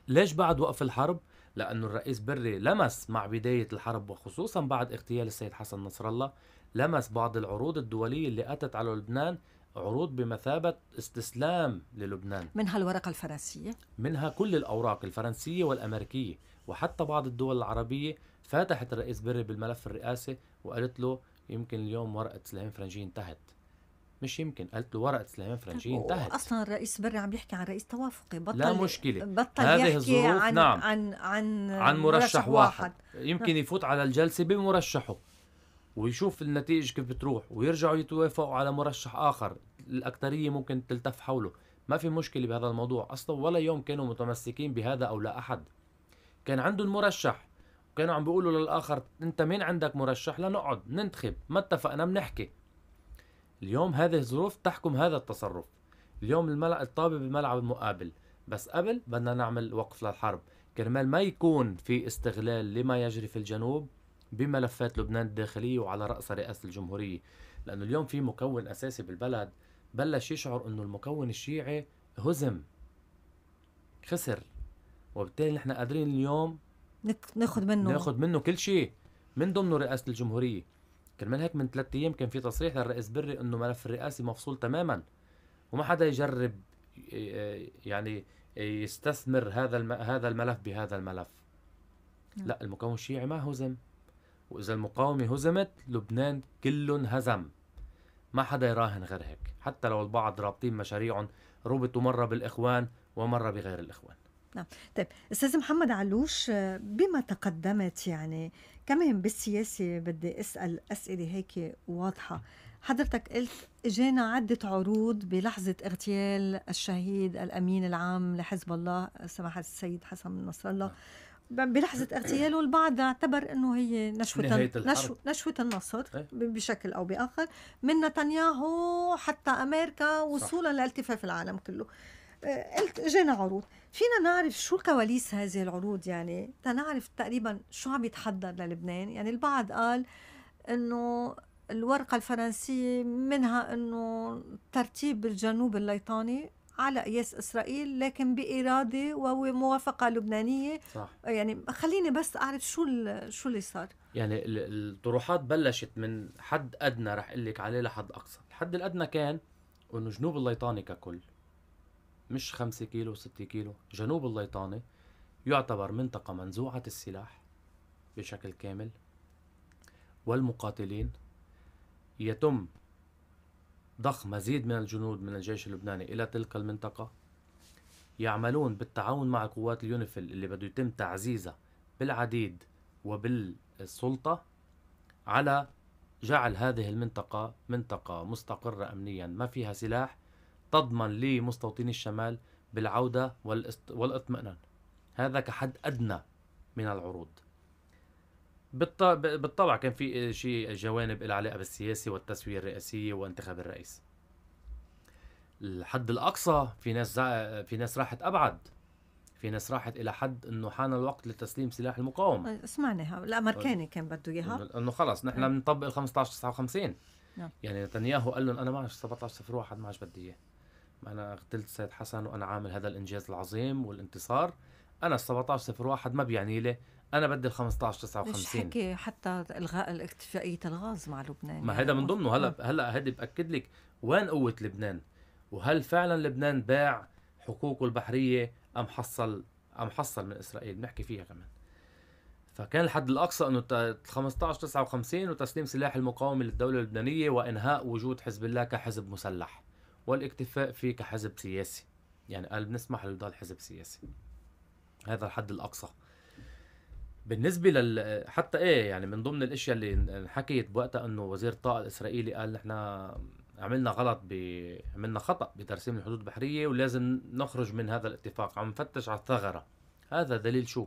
ليش بعد وقف الحرب لأنه الرئيس بري لمس مع بداية الحرب وخصوصا بعد اغتيال السيد حسن نصر الله لمس بعض العروض الدولية اللي أتت على لبنان عروض بمثابة استسلام للبنان منها الورقة الفرنسية منها كل الأوراق الفرنسية والأمريكية وحتى بعض الدول العربية فاتحت الرئيس بري بالملف الرئاسي وقالت له يمكن اليوم ورقة سليمان فرنجي انتهت مش يمكن قالت له ورقه سليمان فرنجي انتهت اصلا الرئيس بري عم يحكي عن رئيس توافقي بطل لا مشكله بطل هذه يحكي الظروف عن نعم عن عن عن مرشح, مرشح واحد. واحد يمكن نعم. يفوت على الجلسه بمرشحه ويشوف النتائج كيف بتروح ويرجعوا يتوافقوا على مرشح اخر الاكثريه ممكن تلتف حوله ما في مشكله بهذا الموضوع اصلا ولا يوم كانوا متمسكين بهذا او لا احد كان عندهم مرشح وكانوا عم بيقولوا للاخر انت مين عندك مرشح لنقعد ننتخب ما اتفقنا بنحكي اليوم هذه الظروف تحكم هذا التصرف اليوم الملع... الطابة بالملعب المقابل بس قبل بدنا نعمل وقف للحرب كرمال ما يكون في استغلال لما يجري في الجنوب بملفات لبنان الداخلية وعلى رأس رئاسة الجمهورية لأنه اليوم في مكون أساسي بالبلد بلش يشعر أنه المكون الشيعي هزم خسر وبالتالي نحن قادرين اليوم ناخذ منه ناخذ منه كل شيء من ضمنه رئاسة الجمهورية كرمال هيك من ثلاثة ايام كان في تصريح للرئيس بري انه ملف الرئاسي مفصول تماما وما حدا يجرب آه، يعني يستثمر هذا هذا الملف بهذا الملف نعم. لا المكون الشيعي ما هزم واذا المقاومه هزمت لبنان كله هزم ما حدا يراهن غير هيك حتى لو البعض رابطين مشاريعهم ربطوا مره بالاخوان ومره بغير الاخوان نعم طيب استاذ محمد علوش آه، بما تقدمت يعني كمان بالسياسة بدي أسأل أسئلة هيك واضحة حضرتك قلت اجانا عدة عروض بلحظة اغتيال الشهيد الأمين العام لحزب الله سماحة السيد حسن نصر الله نعم. بلحظة اغتياله البعض اعتبر انه هي نشوة نشوة, نشوة النصر إيه. بشكل او باخر من نتنياهو حتى امريكا وصولا لالتفاف العالم كله آه، قلت اجانا عروض فينا نعرف شو كواليس هذه العروض يعني تنعرف تقريبا شو عم يتحضر للبنان يعني البعض قال انه الورقة الفرنسية منها انه ترتيب الجنوب الليطاني على قياس اسرائيل لكن بإرادة وموافقة لبنانية صح. يعني خليني بس اعرف شو شو اللي صار يعني الطروحات بلشت من حد ادنى رح اقول لك عليه لحد اقصى الحد الادنى كان انه جنوب الليطاني ككل مش 5 كيلو 6 كيلو جنوب الليطانة يعتبر منطقة منزوعة السلاح بشكل كامل والمقاتلين يتم ضخ مزيد من الجنود من الجيش اللبناني إلى تلك المنطقة يعملون بالتعاون مع قوات اليونيفل اللي بده يتم تعزيزها بالعديد وبالسلطة على جعل هذه المنطقة منطقة مستقرة أمنيا ما فيها سلاح تضمن لمستوطني الشمال بالعودة والاطمئنان هذا كحد أدنى من العروض بالطبع كان في شيء جوانب العلاقة بالسياسة والتسوية الرئاسية وانتخاب الرئيس الحد الأقصى في ناس في ناس راحت أبعد في ناس راحت الى حد انه حان الوقت لتسليم سلاح المقاومه اسمعني الامريكاني كان بده اياها انه خلص نحن بنطبق ال 15 59 نعم. يعني نتنياهو قال لهم انا ما 17 01 ما عادش بدي اياه انا قتلت سيد حسن وانا عامل هذا الانجاز العظيم والانتصار انا ال 17 01 ما بيعني لي انا بدي ال 15 59 حكي حتى الغاء الاتفاقيه الغاز مع لبنان ما يعني هذا من ضمنه هلا هلا هذا باكد لك وين قوه لبنان وهل فعلا لبنان باع حقوقه البحريه ام حصل ام حصل من اسرائيل بنحكي فيها كمان فكان الحد الاقصى انه 15 59 وتسليم سلاح المقاومه للدوله اللبنانيه وانهاء وجود حزب الله كحزب مسلح والاكتفاء فيه كحزب سياسي يعني قال بنسمح لضل يضل حزب سياسي هذا الحد الاقصى بالنسبة لل حتى ايه يعني من ضمن الاشياء اللي انحكيت بوقتها انه وزير الطاقة الاسرائيلي قال نحن عملنا غلط ب... عملنا خطأ بترسيم الحدود البحرية ولازم نخرج من هذا الاتفاق عم نفتش على الثغرة هذا دليل شو؟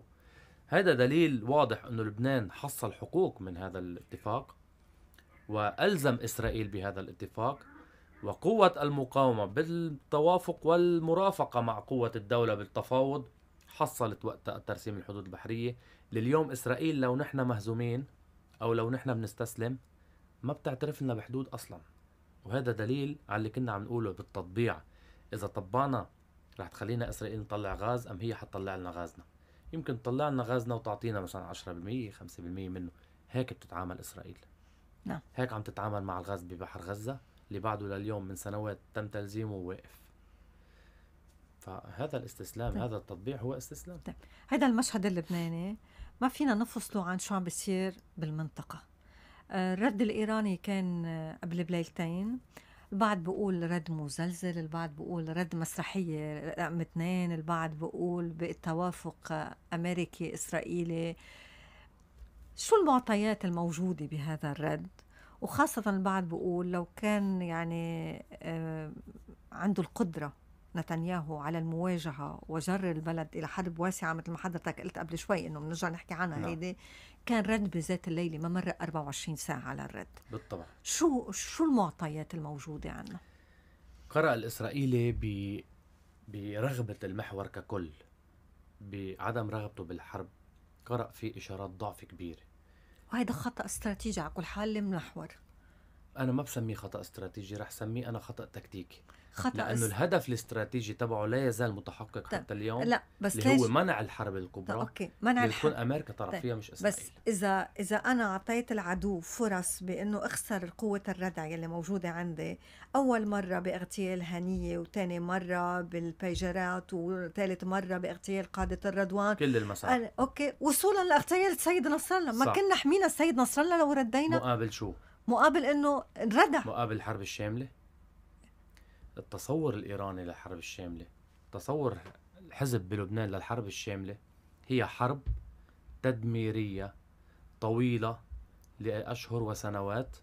هذا دليل واضح انه لبنان حصل حقوق من هذا الاتفاق والزم اسرائيل بهذا الاتفاق وقوة المقاومة بالتوافق والمرافقة مع قوة الدولة بالتفاوض حصلت وقت ترسيم الحدود البحرية لليوم إسرائيل لو نحن مهزومين أو لو نحن بنستسلم ما بتعترف لنا بحدود أصلا وهذا دليل على اللي كنا عم نقوله بالتطبيع إذا طبعنا رح تخلينا إسرائيل نطلع غاز أم هي حتطلع لنا غازنا يمكن تطلع لنا غازنا وتعطينا مثلا 10% 5% منه هيك بتتعامل إسرائيل نعم هيك عم تتعامل مع الغاز ببحر غزة اللي بعده لليوم من سنوات تم تلزيمه واقف فهذا الاستسلام طيب. هذا التطبيع هو استسلام طيب. هذا المشهد اللبناني ما فينا نفصله عن شو عم بيصير بالمنطقة آه، الرد الإيراني كان آه، قبل بليلتين البعض بقول رد مزلزل البعض بقول رد مسرحية رقم اثنين البعض بقول بالتوافق آه، أمريكي إسرائيلي شو المعطيات الموجودة بهذا الرد وخاصة البعض بيقول لو كان يعني آه، عنده القدرة نتنياهو على المواجهة وجر البلد إلى حرب واسعة مثل ما حضرتك قلت قبل شوي إنه بنرجع نحكي عنها نعم. هيدي كان رد بذات الليلة ما مر 24 ساعة على الرد بالطبع شو شو المعطيات الموجودة عنا؟ قرأ الإسرائيلي ب برغبة المحور ككل بعدم رغبته بالحرب قرأ في إشارات ضعف كبيرة وهيدا خطا استراتيجي على كل حال المحور انا ما بسميه خطا استراتيجي رح سميه انا خطا تكتيكي خطا لانه الهدف الاستراتيجي تبعه لا يزال متحقق طيب. حتى اليوم لا بس اللي ليش؟ هو منع الحرب الكبرى طيب. اوكي منع الحرب يكون امريكا طرف طيب. فيها مش اسرائيل بس اذا اذا انا اعطيت العدو فرص بانه اخسر قوه الردع يلي موجوده عندي اول مره باغتيال هنيه وثاني مره بالبيجرات وثالث مره باغتيال قاده الرضوان كل المسار اوكي وصولا لاغتيال السيد نصر الله ما كنا حمينا السيد نصر الله لو ردينا مقابل شو مقابل انه ردع مقابل الحرب الشامله التصور الإيراني للحرب الشاملة تصور الحزب بلبنان للحرب الشاملة هي حرب تدميرية طويلة لأشهر وسنوات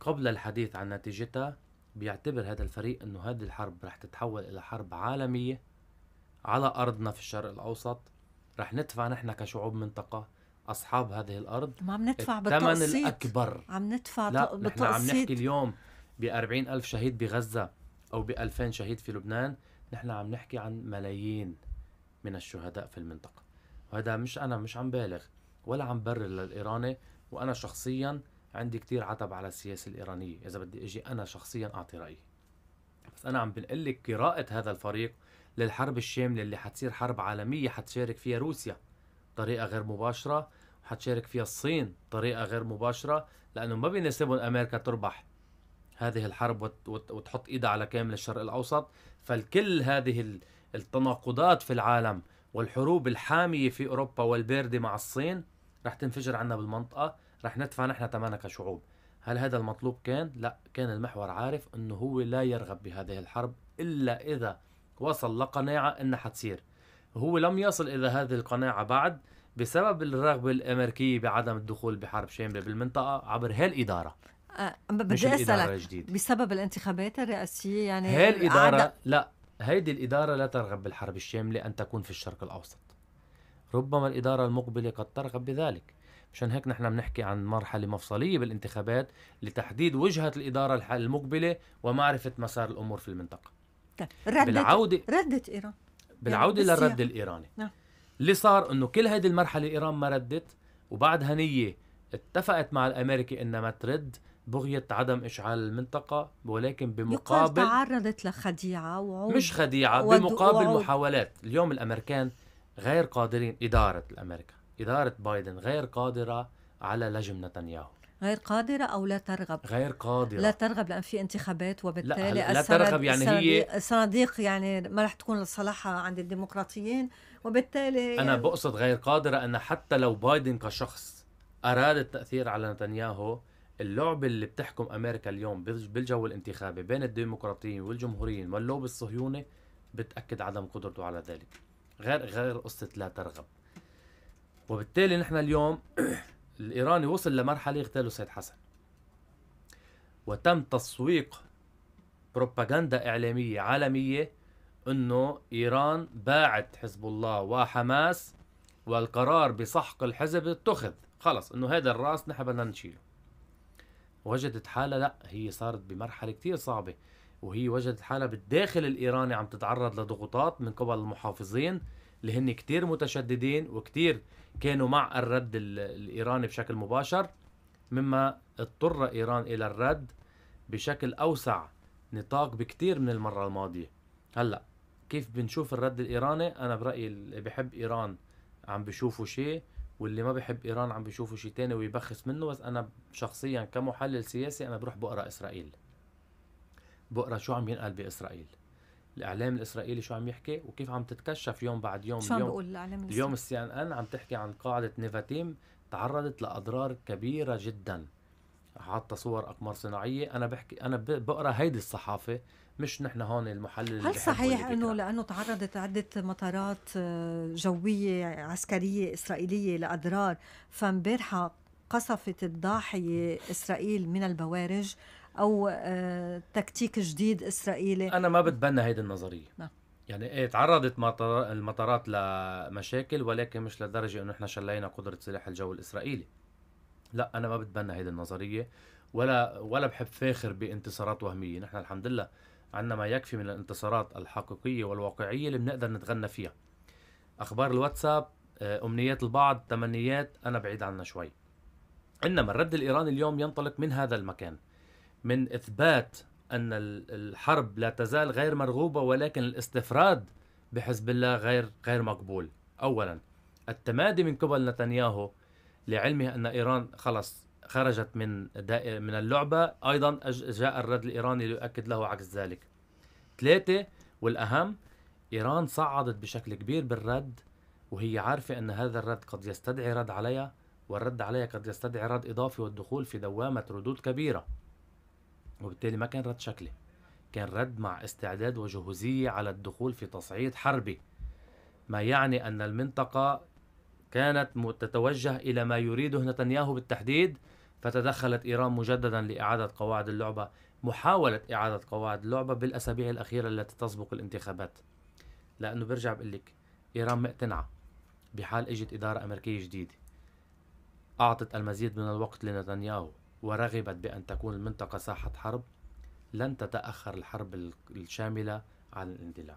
قبل الحديث عن نتيجتها بيعتبر هذا الفريق انه هذه الحرب رح تتحول الى حرب عالمية على ارضنا في الشرق الاوسط رح ندفع نحن كشعوب منطقة اصحاب هذه الارض ما عم ندفع بالتقسيط الثمن الاكبر عم ندفع لا بالتقسيط. نحن عم نحكي اليوم ب ألف شهيد بغزة أو ب 2000 شهيد في لبنان نحن عم نحكي عن ملايين من الشهداء في المنطقة وهذا مش أنا مش عم بالغ ولا عم برر للإيراني وأنا شخصيا عندي كتير عتب على السياسة الإيرانية إذا بدي أجي أنا شخصيا أعطي رأيي بس أنا عم بنقل لك قراءة هذا الفريق للحرب الشاملة اللي حتصير حرب عالمية حتشارك فيها روسيا طريقة غير مباشرة وحتشارك فيها الصين طريقة غير مباشرة لأنه ما بيناسبهم أمريكا تربح هذه الحرب وتحط ايدها على كامل الشرق الاوسط فالكل هذه التناقضات في العالم والحروب الحاميه في اوروبا والبارده مع الصين رح تنفجر عنا بالمنطقه رح ندفع نحن ثمنها كشعوب هل هذا المطلوب كان؟ لا كان المحور عارف انه هو لا يرغب بهذه الحرب الا اذا وصل لقناعه انها حتصير هو لم يصل الى هذه القناعه بعد بسبب الرغبه الامريكيه بعدم الدخول بحرب شامله بالمنطقه عبر هالاداره بدي اسالك بسبب الانتخابات الرئاسيه يعني هي الاداره لا هيدي الاداره لا ترغب بالحرب الشامله ان تكون في الشرق الاوسط ربما الاداره المقبله قد ترغب بذلك مشان هيك نحن بنحكي عن مرحله مفصليه بالانتخابات لتحديد وجهه الاداره المقبله ومعرفه مسار الامور في المنطقه طيب. ردت بالعوده ردت ايران بالعوده يعني للرد الايراني نعم. اللي صار انه كل هذه المرحله ايران ما ردت وبعد هنيه اتفقت مع الامريكي انها ما ترد بغية عدم إشعال المنطقة ولكن بمقابل تعرضت لخديعة وعود مش خديعة بمقابل وعود محاولات اليوم الأمريكان غير قادرين إدارة الأمريكا إدارة بايدن غير قادرة على لجم نتنياهو غير قادرة أو لا ترغب غير قادرة لا ترغب لأن في انتخابات وبالتالي لا, لا ترغب يعني هي صناديق يعني ما رح تكون لصالحها عند الديمقراطيين وبالتالي أنا يعني بقصد غير قادرة أن حتى لو بايدن كشخص أراد التأثير على نتنياهو اللعبة اللي بتحكم أمريكا اليوم بالجو الانتخابي بين الديمقراطيين والجمهوريين واللوبي الصهيوني بتأكد عدم قدرته على ذلك غير غير قصة لا ترغب وبالتالي نحن اليوم الإيراني وصل لمرحلة اغتالوا سيد حسن وتم تسويق بروباغندا إعلامية عالمية أنه إيران باعت حزب الله وحماس والقرار بسحق الحزب اتخذ خلص أنه هذا الرأس نحن بدنا نشيله وجدت حالها لا هي صارت بمرحله كثير صعبه وهي وجدت حالها بالداخل الايراني عم تتعرض لضغوطات من قبل المحافظين اللي هن كثير متشددين وكثير كانوا مع الرد الايراني بشكل مباشر مما اضطر ايران الى الرد بشكل اوسع نطاق بكثير من المره الماضيه هلا كيف بنشوف الرد الايراني انا برايي اللي بحب ايران عم بشوفوا شيء واللي ما بيحب ايران عم بيشوفوا شيء تاني ويبخس منه بس انا شخصيا كمحلل سياسي انا بروح بقرا اسرائيل بقرا شو عم ينقل باسرائيل الاعلام الاسرائيلي شو عم يحكي وكيف عم تتكشف يوم بعد يوم شو عم بقول الاعلام اليوم السي ان ان عم تحكي عن قاعده نيفاتيم تعرضت لاضرار كبيره جدا حاطه صور اقمار صناعيه انا بحكي انا بقرا هيدي الصحافه مش نحن هون المحلل هل صحيح انه لانه تعرضت عده مطارات آه، جويه عسكريه اسرائيليه لاضرار فامبارحه قصفت الضاحيه اسرائيل من البوارج او آه، تكتيك جديد اسرائيلي انا ما بتبنى هيدي النظريه نعم. يعني ايه تعرضت المطارات لمشاكل ولكن مش لدرجه انه احنا شلينا قدره سلاح الجو الاسرائيلي لا انا ما بتبنى هيدي النظريه ولا ولا بحب فاخر بانتصارات وهميه نحن الحمد لله عندنا ما يكفي من الانتصارات الحقيقية والواقعية اللي بنقدر نتغنى فيها أخبار الواتساب آه، أمنيات البعض تمنيات أنا بعيد عنها شوي إنما الرد الإيراني اليوم ينطلق من هذا المكان من إثبات أن الحرب لا تزال غير مرغوبة ولكن الاستفراد بحزب الله غير غير مقبول أولا التمادي من قبل نتنياهو لعلمه أن إيران خلص خرجت من دائرة من اللعبة أيضا جاء الرد الإيراني ليؤكد له عكس ذلك ثلاثة والأهم إيران صعدت بشكل كبير بالرد وهي عارفة أن هذا الرد قد يستدعي رد عليها والرد عليها قد يستدعي رد إضافي والدخول في دوامة ردود كبيرة وبالتالي ما كان رد شكلي كان رد مع استعداد وجهوزية على الدخول في تصعيد حربي ما يعني أن المنطقة كانت تتوجه إلى ما يريده نتنياهو بالتحديد فتدخلت إيران مجددا لإعادة قواعد اللعبة محاولة إعادة قواعد اللعبة بالأسابيع الأخيرة التي تسبق الانتخابات لأنه برجع بقول لك إيران مقتنعة بحال إجت إدارة أمريكية جديدة أعطت المزيد من الوقت لنتنياهو ورغبت بأن تكون المنطقة ساحة حرب لن تتأخر الحرب الشاملة عن الاندلاع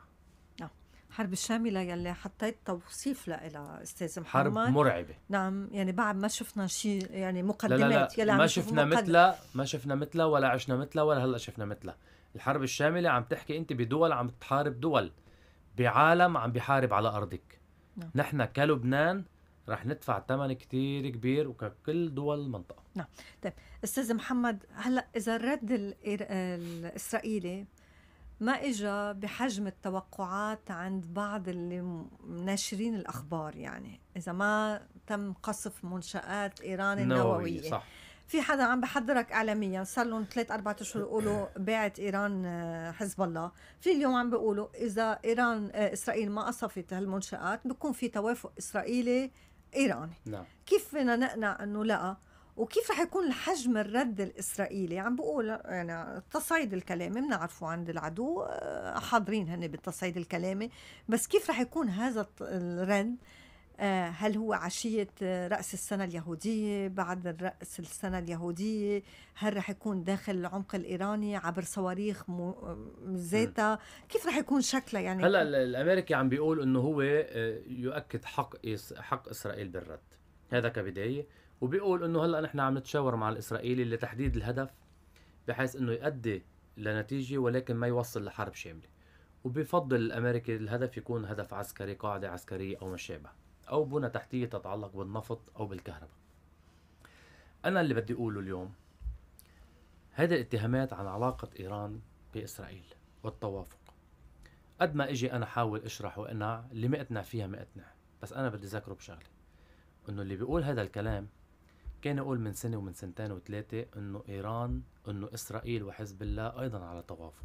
حرب الشاملة يلي حطيت توصيف لها أستاذ محمد حرب مرعبة نعم يعني بعد ما شفنا شيء يعني مقدمات لا لا لا يلي ما شفنا مثلها ما شفنا مثلها ولا عشنا مثلها ولا هلا شفنا مثلها الحرب الشاملة عم تحكي أنت بدول عم تحارب دول بعالم عم بحارب على أرضك نعم. نحن كلبنان رح ندفع ثمن كتير كبير وككل دول المنطقة نعم طيب أستاذ محمد هلأ إذا الرد الإسرائيلي ما اجى بحجم التوقعات عند بعض اللي ناشرين الاخبار يعني اذا ما تم قصف منشات ايران النوويه صح. في حدا عم بحضرك اعلاميا صار لهم ثلاث اربع اشهر يقولوا باعت ايران آه، حزب الله في اليوم عم بيقولوا اذا ايران آه، اسرائيل ما قصفت هالمنشات بكون في توافق اسرائيلي ايراني نعم. كيف فينا نقنع انه لا وكيف رح يكون حجم الرد الاسرائيلي عم يعني بقول يعني التصعيد الكلامي بنعرفه عند العدو آه، حاضرين هن بالتصعيد الكلامي بس كيف رح يكون هذا الرد آه، هل هو عشية رأس السنة اليهودية بعد رأس السنة اليهودية هل رح يكون داخل العمق الإيراني عبر صواريخ ذاتها آه، كيف رح يكون شكلها يعني هلا الأمريكي عم بيقول إنه هو يؤكد حق حق إسرائيل بالرد هذا كبداية وبيقول انه هلا نحن عم نتشاور مع الاسرائيلي لتحديد الهدف بحيث انه يؤدي لنتيجه ولكن ما يوصل لحرب شامله وبفضل الامريكي الهدف يكون هدف عسكري قاعده عسكريه او ما شابه او بنى تحتيه تتعلق بالنفط او بالكهرباء انا اللي بدي اقوله اليوم هذا الاتهامات عن علاقه ايران باسرائيل والتوافق قد ما اجي انا حاول اشرح واقنع اللي ما اقنع فيها ما اقنع بس انا بدي اذكره بشغله انه اللي بيقول هذا الكلام كان يقول من سنة ومن سنتين وثلاثة أنه إيران أنه إسرائيل وحزب الله أيضا على توافق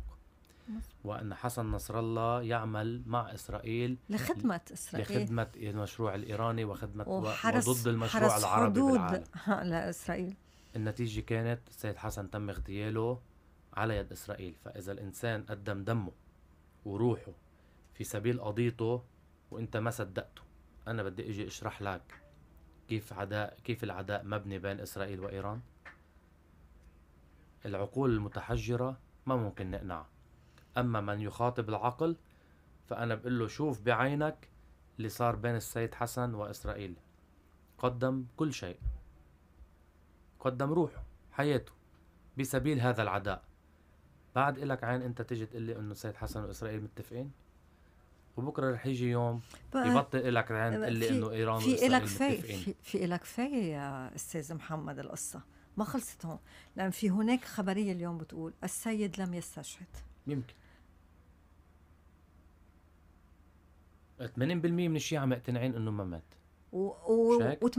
وأن حسن نصر الله يعمل مع إسرائيل لخدمة إسرائيل لخدمة المشروع الإيراني وخدمة وحرس وضد المشروع حرس العربي حدود بالعالم لإسرائيل النتيجة كانت السيد حسن تم اغتياله على يد إسرائيل فإذا الإنسان قدم دمه وروحه في سبيل قضيته وانت ما صدقته انا بدي اجي اشرح لك كيف عداء كيف العداء مبني بين إسرائيل وإيران العقول المتحجرة ما ممكن نقنعها أما من يخاطب العقل فأنا بقول له شوف بعينك اللي صار بين السيد حسن وإسرائيل قدم كل شيء قدم روحه حياته بسبيل هذا العداء بعد إلك عين أنت تجي تقول لي إنه السيد حسن وإسرائيل متفقين وبكره رح يجي يوم يبطل لك العين تقول لي انه ايران في الك في في, الك في يا استاذ محمد القصه ما خلصت هون لان في هناك خبريه اليوم بتقول السيد لم يستشهد يمكن 80% من الشيعة مقتنعين انه ما مات و, و... و80%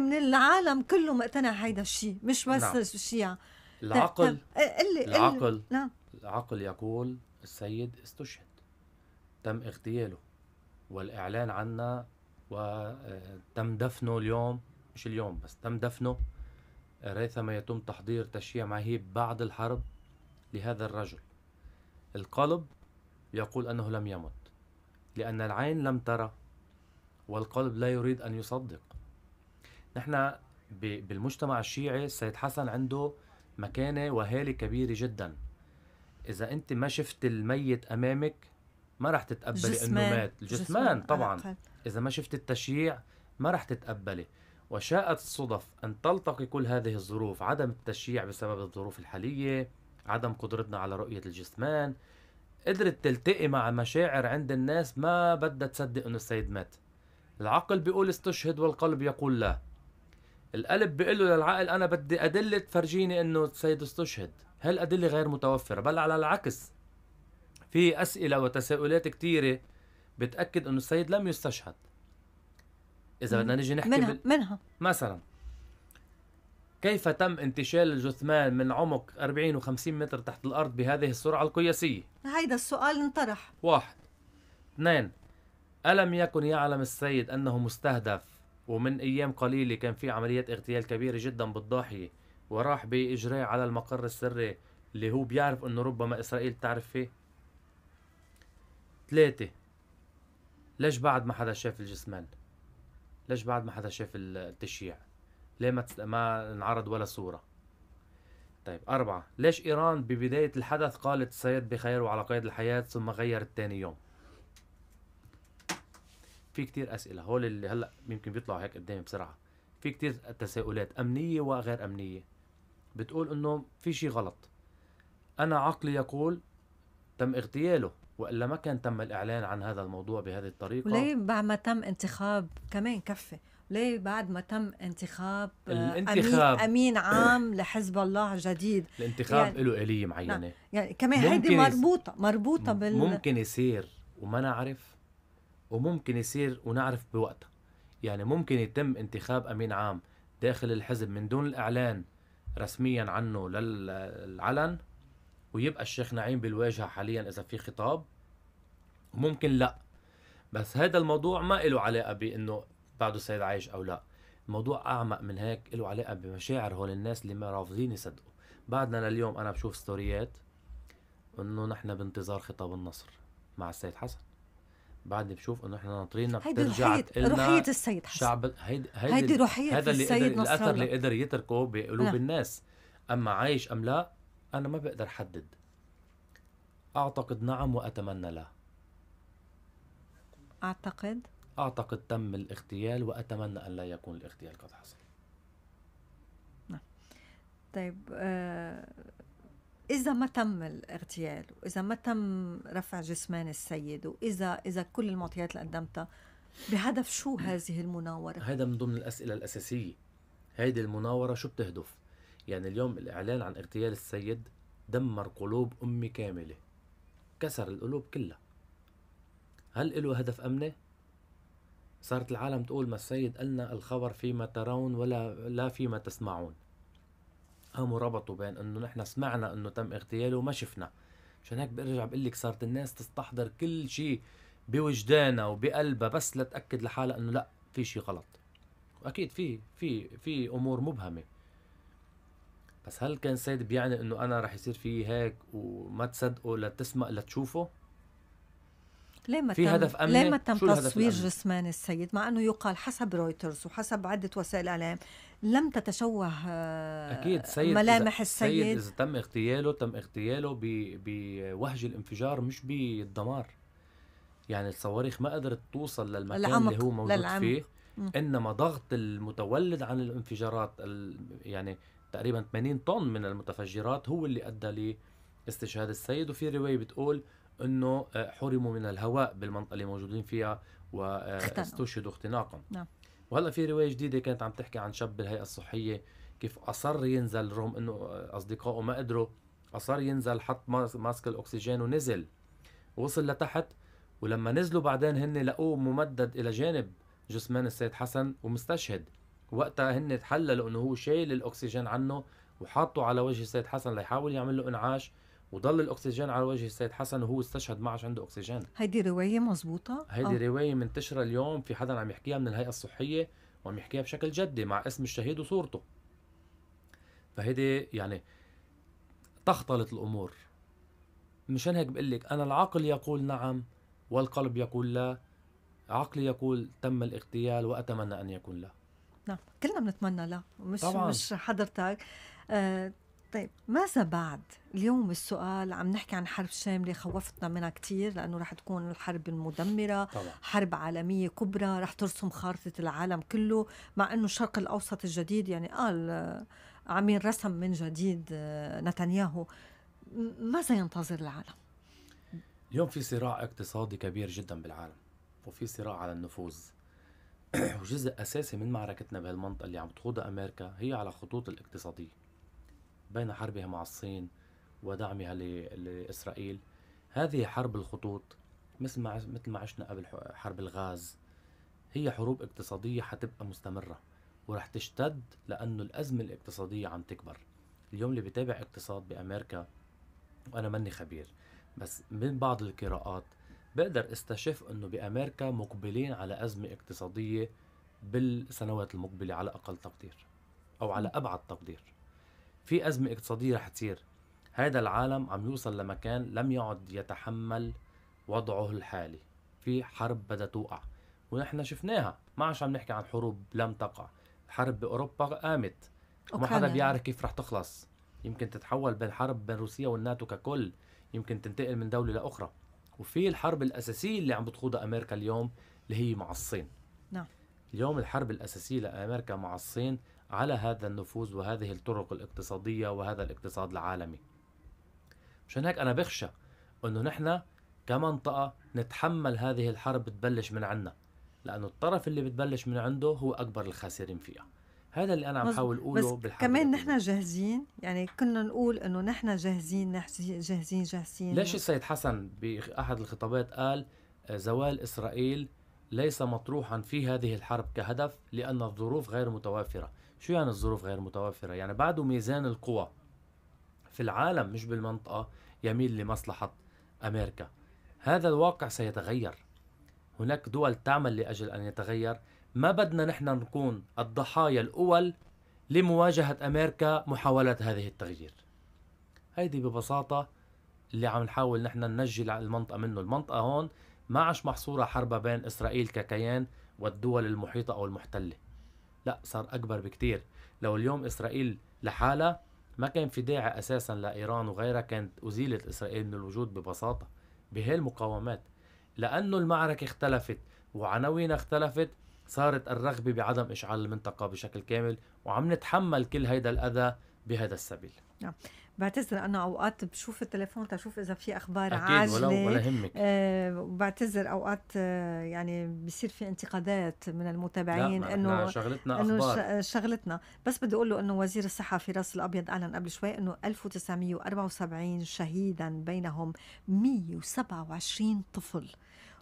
من العالم كله مقتنع هيدا الشيء مش بس نعم. الشيعة العقل طب... العقل نعم العقل يقول السيد استشهد تم اغتياله والإعلان عنا وتم آه، دفنه اليوم مش اليوم بس تم دفنه ريثما يتم تحضير تشييع مهيب بعد الحرب لهذا الرجل القلب يقول أنه لم يمت لأن العين لم ترى والقلب لا يريد أن يصدق نحن بالمجتمع الشيعي السيد حسن عنده مكانة وهالة كبيرة جدا إذا أنت ما شفت الميت أمامك ما رح تتقبلي انه مات الجثمان طبعا اذا ما شفت التشييع ما رح تتقبلي وشاءت الصدف ان تلتقي كل هذه الظروف عدم التشييع بسبب الظروف الحاليه عدم قدرتنا على رؤيه الجثمان قدرت تلتقي مع مشاعر عند الناس ما بدها تصدق انه السيد مات العقل بيقول استشهد والقلب يقول لا القلب بيقول له للعقل انا بدي ادله تفرجيني انه السيد استشهد هالادله غير متوفره بل على العكس في اسئله وتساؤلات كثيره بتاكد انه السيد لم يستشهد اذا بدنا نيجي نحكي منها, بال... منها مثلا كيف تم انتشال الجثمان من عمق 40 و50 متر تحت الارض بهذه السرعه القياسيه هيدا السؤال انطرح واحد اثنين الم يكن يعلم السيد انه مستهدف ومن ايام قليله كان في عمليات اغتيال كبيره جدا بالضاحيه وراح باجراء على المقر السري اللي هو بيعرف انه ربما اسرائيل تعرف فيه ثلاثة ليش بعد ما حدا شاف الجسمان ليش بعد ما حدا شاف التشييع ليه ما تس... ما انعرض ولا صورة طيب أربعة ليش إيران ببداية الحدث قالت السيد بخير وعلى قيد الحياة ثم غيرت تاني يوم في كتير أسئلة هول اللي هلأ يمكن بيطلعوا هيك قدامي بسرعة في كتير تساؤلات أمنية وغير أمنية بتقول إنه في شي غلط أنا عقلي يقول تم اغتياله والا ما كان تم الاعلان عن هذا الموضوع بهذه الطريقه ليه بعد ما تم انتخاب كمان كفه ليه بعد ما تم انتخاب الانتخاب امين, أمين عام لحزب الله الجديد الانتخاب يعني له اليه معينه نعم. يعني كمان هيدي مربوطه مربوطه بال ممكن يصير وما نعرف وممكن يصير ونعرف بوقتها يعني ممكن يتم انتخاب امين عام داخل الحزب من دون الاعلان رسميا عنه للعلن ويبقى الشيخ نعيم بالواجهه حاليا اذا في خطاب ممكن لا بس هذا الموضوع ما له علاقه بانه بعده السيد عايش او لا الموضوع اعمق من هيك له علاقه بمشاعر هول الناس اللي ما رافضين يصدقوا بعدنا لليوم انا بشوف ستوريات انه نحن بانتظار خطاب النصر مع السيد حسن بعدني بشوف انه احنا انك ترجع روحية, روحية السيد حسن شعب هيدي هيدي روحية هذا اللي السيد قدر الاثر اللي قدر يتركه بقلوب نعم. الناس اما عايش ام لا أنا ما بقدر أحدد أعتقد نعم وأتمنى لا أعتقد أعتقد تم الاغتيال وأتمنى أن لا يكون الاغتيال قد حصل نعم طيب آه إذا ما تم الاغتيال وإذا ما تم رفع جسمان السيد وإذا إذا كل المعطيات اللي قدمتها بهدف شو هذه المناورة؟ هذا من ضمن الأسئلة الأساسية هيدي المناورة شو بتهدف؟ يعني اليوم الإعلان عن اغتيال السيد دمر قلوب أمي كاملة كسر القلوب كلها هل له هدف أمني؟ صارت العالم تقول ما السيد قالنا الخبر فيما ترون ولا لا فيما تسمعون قاموا ربطوا بين انه نحن سمعنا انه تم اغتياله وما شفنا عشان هيك برجع بقول لك صارت الناس تستحضر كل شيء بوجدانها وبقلبها بس لتاكد لحالها انه لا في شيء غلط واكيد في في في امور مبهمه بس هل كان سيد بيعني انه انا رح يصير في هيك وما تصدقه لتسمع لتشوفه ليه ما في تم هدف امني ليه ما تم تصوير جسمان السيد مع انه يقال حسب رويترز وحسب عده وسائل اعلام لم تتشوه آه، اكيد سيد ملامح إذا السيد سيد اذا تم اغتياله تم اغتياله بوهج الانفجار مش بالدمار يعني الصواريخ ما قدرت توصل للمكان اللي هو موجود للعمق. فيه انما ضغط المتولد عن الانفجارات يعني تقريبا 80 طن من المتفجرات هو اللي أدى لاستشهاد السيد وفي رواية بتقول أنه آه، حرموا من الهواء بالمنطقة اللي موجودين فيها واستشهدوا آه، اختناقا نعم. وهلا في رواية جديدة كانت عم تحكي عن شاب بالهيئة الصحية كيف أصر ينزل رغم أنه آه، أصدقائه ما قدروا أصر ينزل حط ماسك الأكسجين ونزل وصل لتحت ولما نزلوا بعدين هن لقوه ممدد إلى جانب جثمان السيد حسن ومستشهد وقتها هن تحللوا انه هو شايل الاكسجين عنه وحاطه على وجه السيد حسن ليحاول يعمل له انعاش وضل الاكسجين على وجه السيد حسن وهو استشهد ما عاد عنده اكسجين هيدي روايه مزبوطة هيدي آه. روايه منتشره اليوم في حدا عم يحكيها من الهيئه الصحيه وعم يحكيها بشكل جدي مع اسم الشهيد وصورته فهيدي يعني تختلط الامور مشان هيك بقول لك انا العقل يقول نعم والقلب يقول لا عقلي يقول تم الاغتيال واتمنى ان يكون لا نعم كلنا بنتمنى لا مش طبعاً. مش حضرتك آه طيب ماذا بعد؟ اليوم السؤال عم نحكي عن حرب شاملة خوفتنا منها كثير لأنه رح تكون الحرب المدمرة طبعا. حرب عالمية كبرى رح ترسم خارطة العالم كله مع أنه الشرق الأوسط الجديد يعني قال آه عم ينرسم من جديد آه نتنياهو ماذا ينتظر العالم؟ اليوم في صراع اقتصادي كبير جدا بالعالم وفي صراع على النفوذ وجزء أساسي من معركتنا بهالمنطقة اللي عم تخوضها أمريكا هي على خطوط الاقتصادية بين حربها مع الصين ودعمها لإسرائيل هذه حرب الخطوط مثل ما مثل ما عشنا قبل حرب الغاز هي حروب اقتصادية حتبقى مستمرة ورح تشتد لأنه الأزمة الاقتصادية عم تكبر اليوم اللي بتابع اقتصاد بأمريكا وأنا ماني خبير بس من بعض القراءات بقدر استشف انه بامريكا مقبلين على ازمه اقتصاديه بالسنوات المقبله على اقل تقدير او على ابعد تقدير في ازمه اقتصاديه رح تصير هذا العالم عم يوصل لمكان لم يعد يتحمل وضعه الحالي في حرب بدها توقع ونحن شفناها ما عشان عم نحكي عن حروب لم تقع حرب باوروبا قامت ما حدا بيعرف كيف رح تخلص يمكن تتحول بين حرب بين روسيا والناتو ككل يمكن تنتقل من دولة لأخرى وفي الحرب الاساسيه اللي عم بتخوضها امريكا اليوم اللي هي مع الصين نعم اليوم الحرب الاساسيه لامريكا مع الصين على هذا النفوذ وهذه الطرق الاقتصاديه وهذا الاقتصاد العالمي مشان هيك انا بخشى انه نحن كمنطقه نتحمل هذه الحرب تبلش من عنا لانه الطرف اللي بتبلش من عنده هو اكبر الخاسرين فيها هذا اللي انا عم بحاول اقوله بس كمان نحن جاهزين يعني كنا نقول انه نحن جاهزين جاهزين جاهزين, جاهزين ليش السيد حسن باحد الخطابات قال آه، زوال اسرائيل ليس مطروحا في هذه الحرب كهدف لان الظروف غير متوافره شو يعني الظروف غير متوافره يعني بعده ميزان القوى في العالم مش بالمنطقه يميل لمصلحه امريكا هذا الواقع سيتغير هناك دول تعمل لاجل ان يتغير ما بدنا نحن نكون الضحايا الأول لمواجهة أمريكا محاولة هذه التغيير هيدي ببساطة اللي عم نحاول نحن ننجي المنطقة منه المنطقة هون ما عش محصورة حربة بين إسرائيل ككيان والدول المحيطة أو المحتلة لا صار أكبر بكتير لو اليوم إسرائيل لحالها ما كان في داعي أساسا لإيران وغيرها كانت أزيلت إسرائيل من الوجود ببساطة بهي المقاومات لأنه المعركة اختلفت وعناوينها اختلفت صارت الرغبة بعدم إشعال المنطقة بشكل كامل وعم نتحمل كل هيدا الأذى بهذا السبيل نعم بعتذر انا اوقات بشوف التليفون تشوف اذا في اخبار أكيد عاجله ولا همك أه بعتذر اوقات آه، يعني بصير في انتقادات من المتابعين انه شغلتنا انه أخبار. شغلتنا بس بدي اقول له انه وزير الصحه في راس الابيض اعلن قبل شوي انه 1974 شهيدا بينهم 127 طفل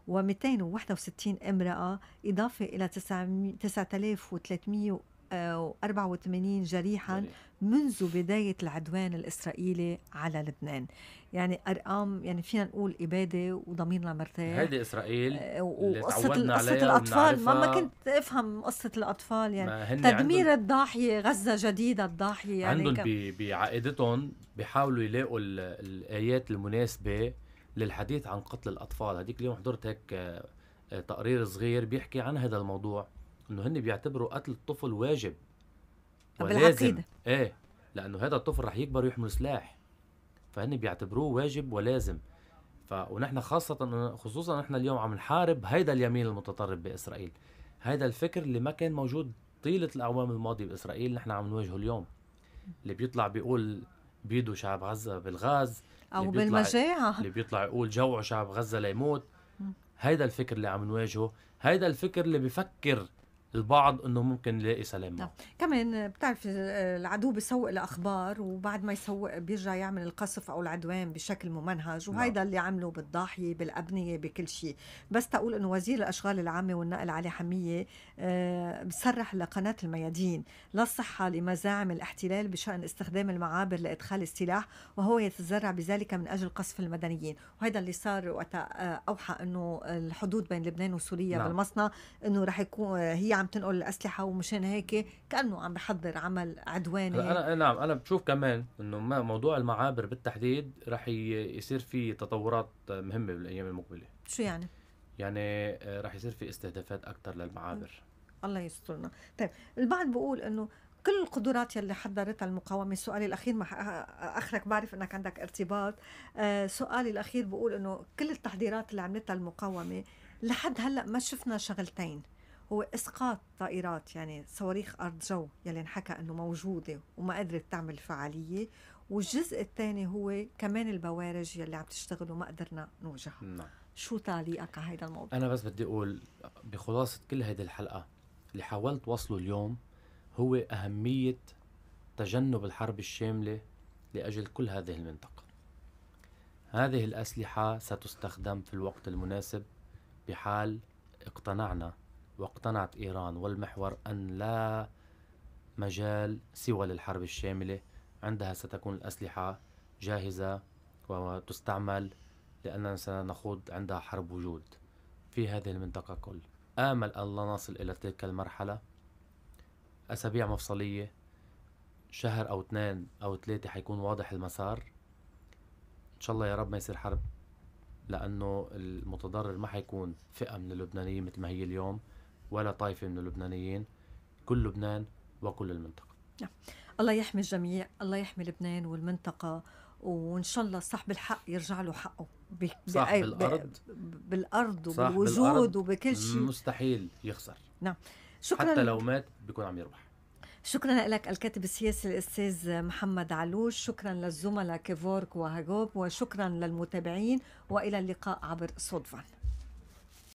و261 امرأة إضافة إلى 9384 جريحا منذ بداية العدوان الإسرائيلي على لبنان يعني أرقام يعني فينا نقول إبادة وضميرنا مرتاح هيدي إسرائيل آه، وقصة قصة الأطفال ما, ما كنت أفهم قصة الأطفال يعني تدمير الضاحية غزة جديدة الضاحية يعني عندهم بعقيدتهم بيحاولوا يلاقوا الآيات المناسبة للحديث عن قتل الاطفال هذيك اليوم حضرت هيك آه، آه، تقرير صغير بيحكي عن هذا الموضوع انه هن بيعتبروا قتل الطفل واجب ولازم ايه لانه هذا الطفل رح يكبر ويحمل سلاح فهن بيعتبروه واجب ولازم ف ونحن خاصة خصوصا نحن اليوم عم نحارب هيدا اليمين المتطرف باسرائيل هيدا الفكر اللي ما كان موجود طيلة الاعوام الماضية باسرائيل نحن عم نواجهه اليوم اللي بيطلع بيقول بيدو شعب غزة بالغاز او اللي بالمجاعه اللي بيطلع يقول جوع شعب غزه ليموت هيدا الفكر اللي عم نواجهه هيدا الفكر اللي بفكر البعض انه ممكن يلاقي سلام نعم. معه كمان بتعرف آه، العدو بيسوق الاخبار وبعد ما يسوق بيرجع يعمل القصف او العدوان بشكل ممنهج وهيدا نعم. اللي عمله بالضاحيه بالابنيه بكل شيء بس تقول انه وزير الاشغال العامه والنقل علي حميه آه، بصرح لقناه الميادين لا صحه لمزاعم الاحتلال بشان استخدام المعابر لادخال السلاح وهو يتزرع بذلك من اجل قصف المدنيين وهيدا اللي صار وقت آه، اوحى انه الحدود بين لبنان وسوريا نعم. بالمصنع انه رح يكون هي عم تنقل الاسلحه ومشان هيك كانه عم بحضر عمل عدواني انا نعم انا بشوف كمان انه موضوع المعابر بالتحديد رح يصير في تطورات مهمه بالايام المقبله شو يعني يعني آه، رح يصير في استهدافات اكثر للمعابر الله يسترنا طيب البعض بقول انه كل القدرات يلي حضرتها المقاومه سؤالي الاخير ما اخرك بعرف انك عندك ارتباط آه، سؤالي الاخير بقول انه كل التحضيرات اللي عملتها المقاومه لحد هلا ما شفنا شغلتين هو اسقاط طائرات يعني صواريخ ارض جو يلي انحكى انه موجوده وما قدرت تعمل فعاليه والجزء الثاني هو كمان البوارج يلي عم تشتغل وما قدرنا نوجهها نعم. شو تعليقك على هذا الموضوع انا بس بدي اقول بخلاصه كل هذه الحلقه اللي حاولت وصله اليوم هو اهميه تجنب الحرب الشامله لاجل كل هذه المنطقه هذه الاسلحه ستستخدم في الوقت المناسب بحال اقتنعنا واقتنعت إيران والمحور أن لا مجال سوى للحرب الشاملة عندها ستكون الأسلحة جاهزة وتستعمل لأننا سنخوض عندها حرب وجود في هذه المنطقة كل آمل أن لا نصل إلى تلك المرحلة أسابيع مفصلية شهر أو اثنين أو ثلاثة حيكون واضح المسار إن شاء الله يا رب ما يصير حرب لأنه المتضرر ما حيكون فئة من اللبنانيين مثل ما هي اليوم ولا طائفة من اللبنانيين كل لبنان وكل المنطقة نعم. الله يحمي الجميع الله يحمي لبنان والمنطقة وإن شاء الله صاحب الحق يرجع له حقه ب... صاحب ب... الأرض ب... بالأرض وبالوجود بالأرض وبكل شيء مستحيل يخسر نعم شكرا حتى لو مات بيكون عم يربح شكرا لك الكاتب السياسي الاستاذ محمد علوش شكرا للزملاء كيفورك وهاجوب وشكرا للمتابعين والى اللقاء عبر صدفان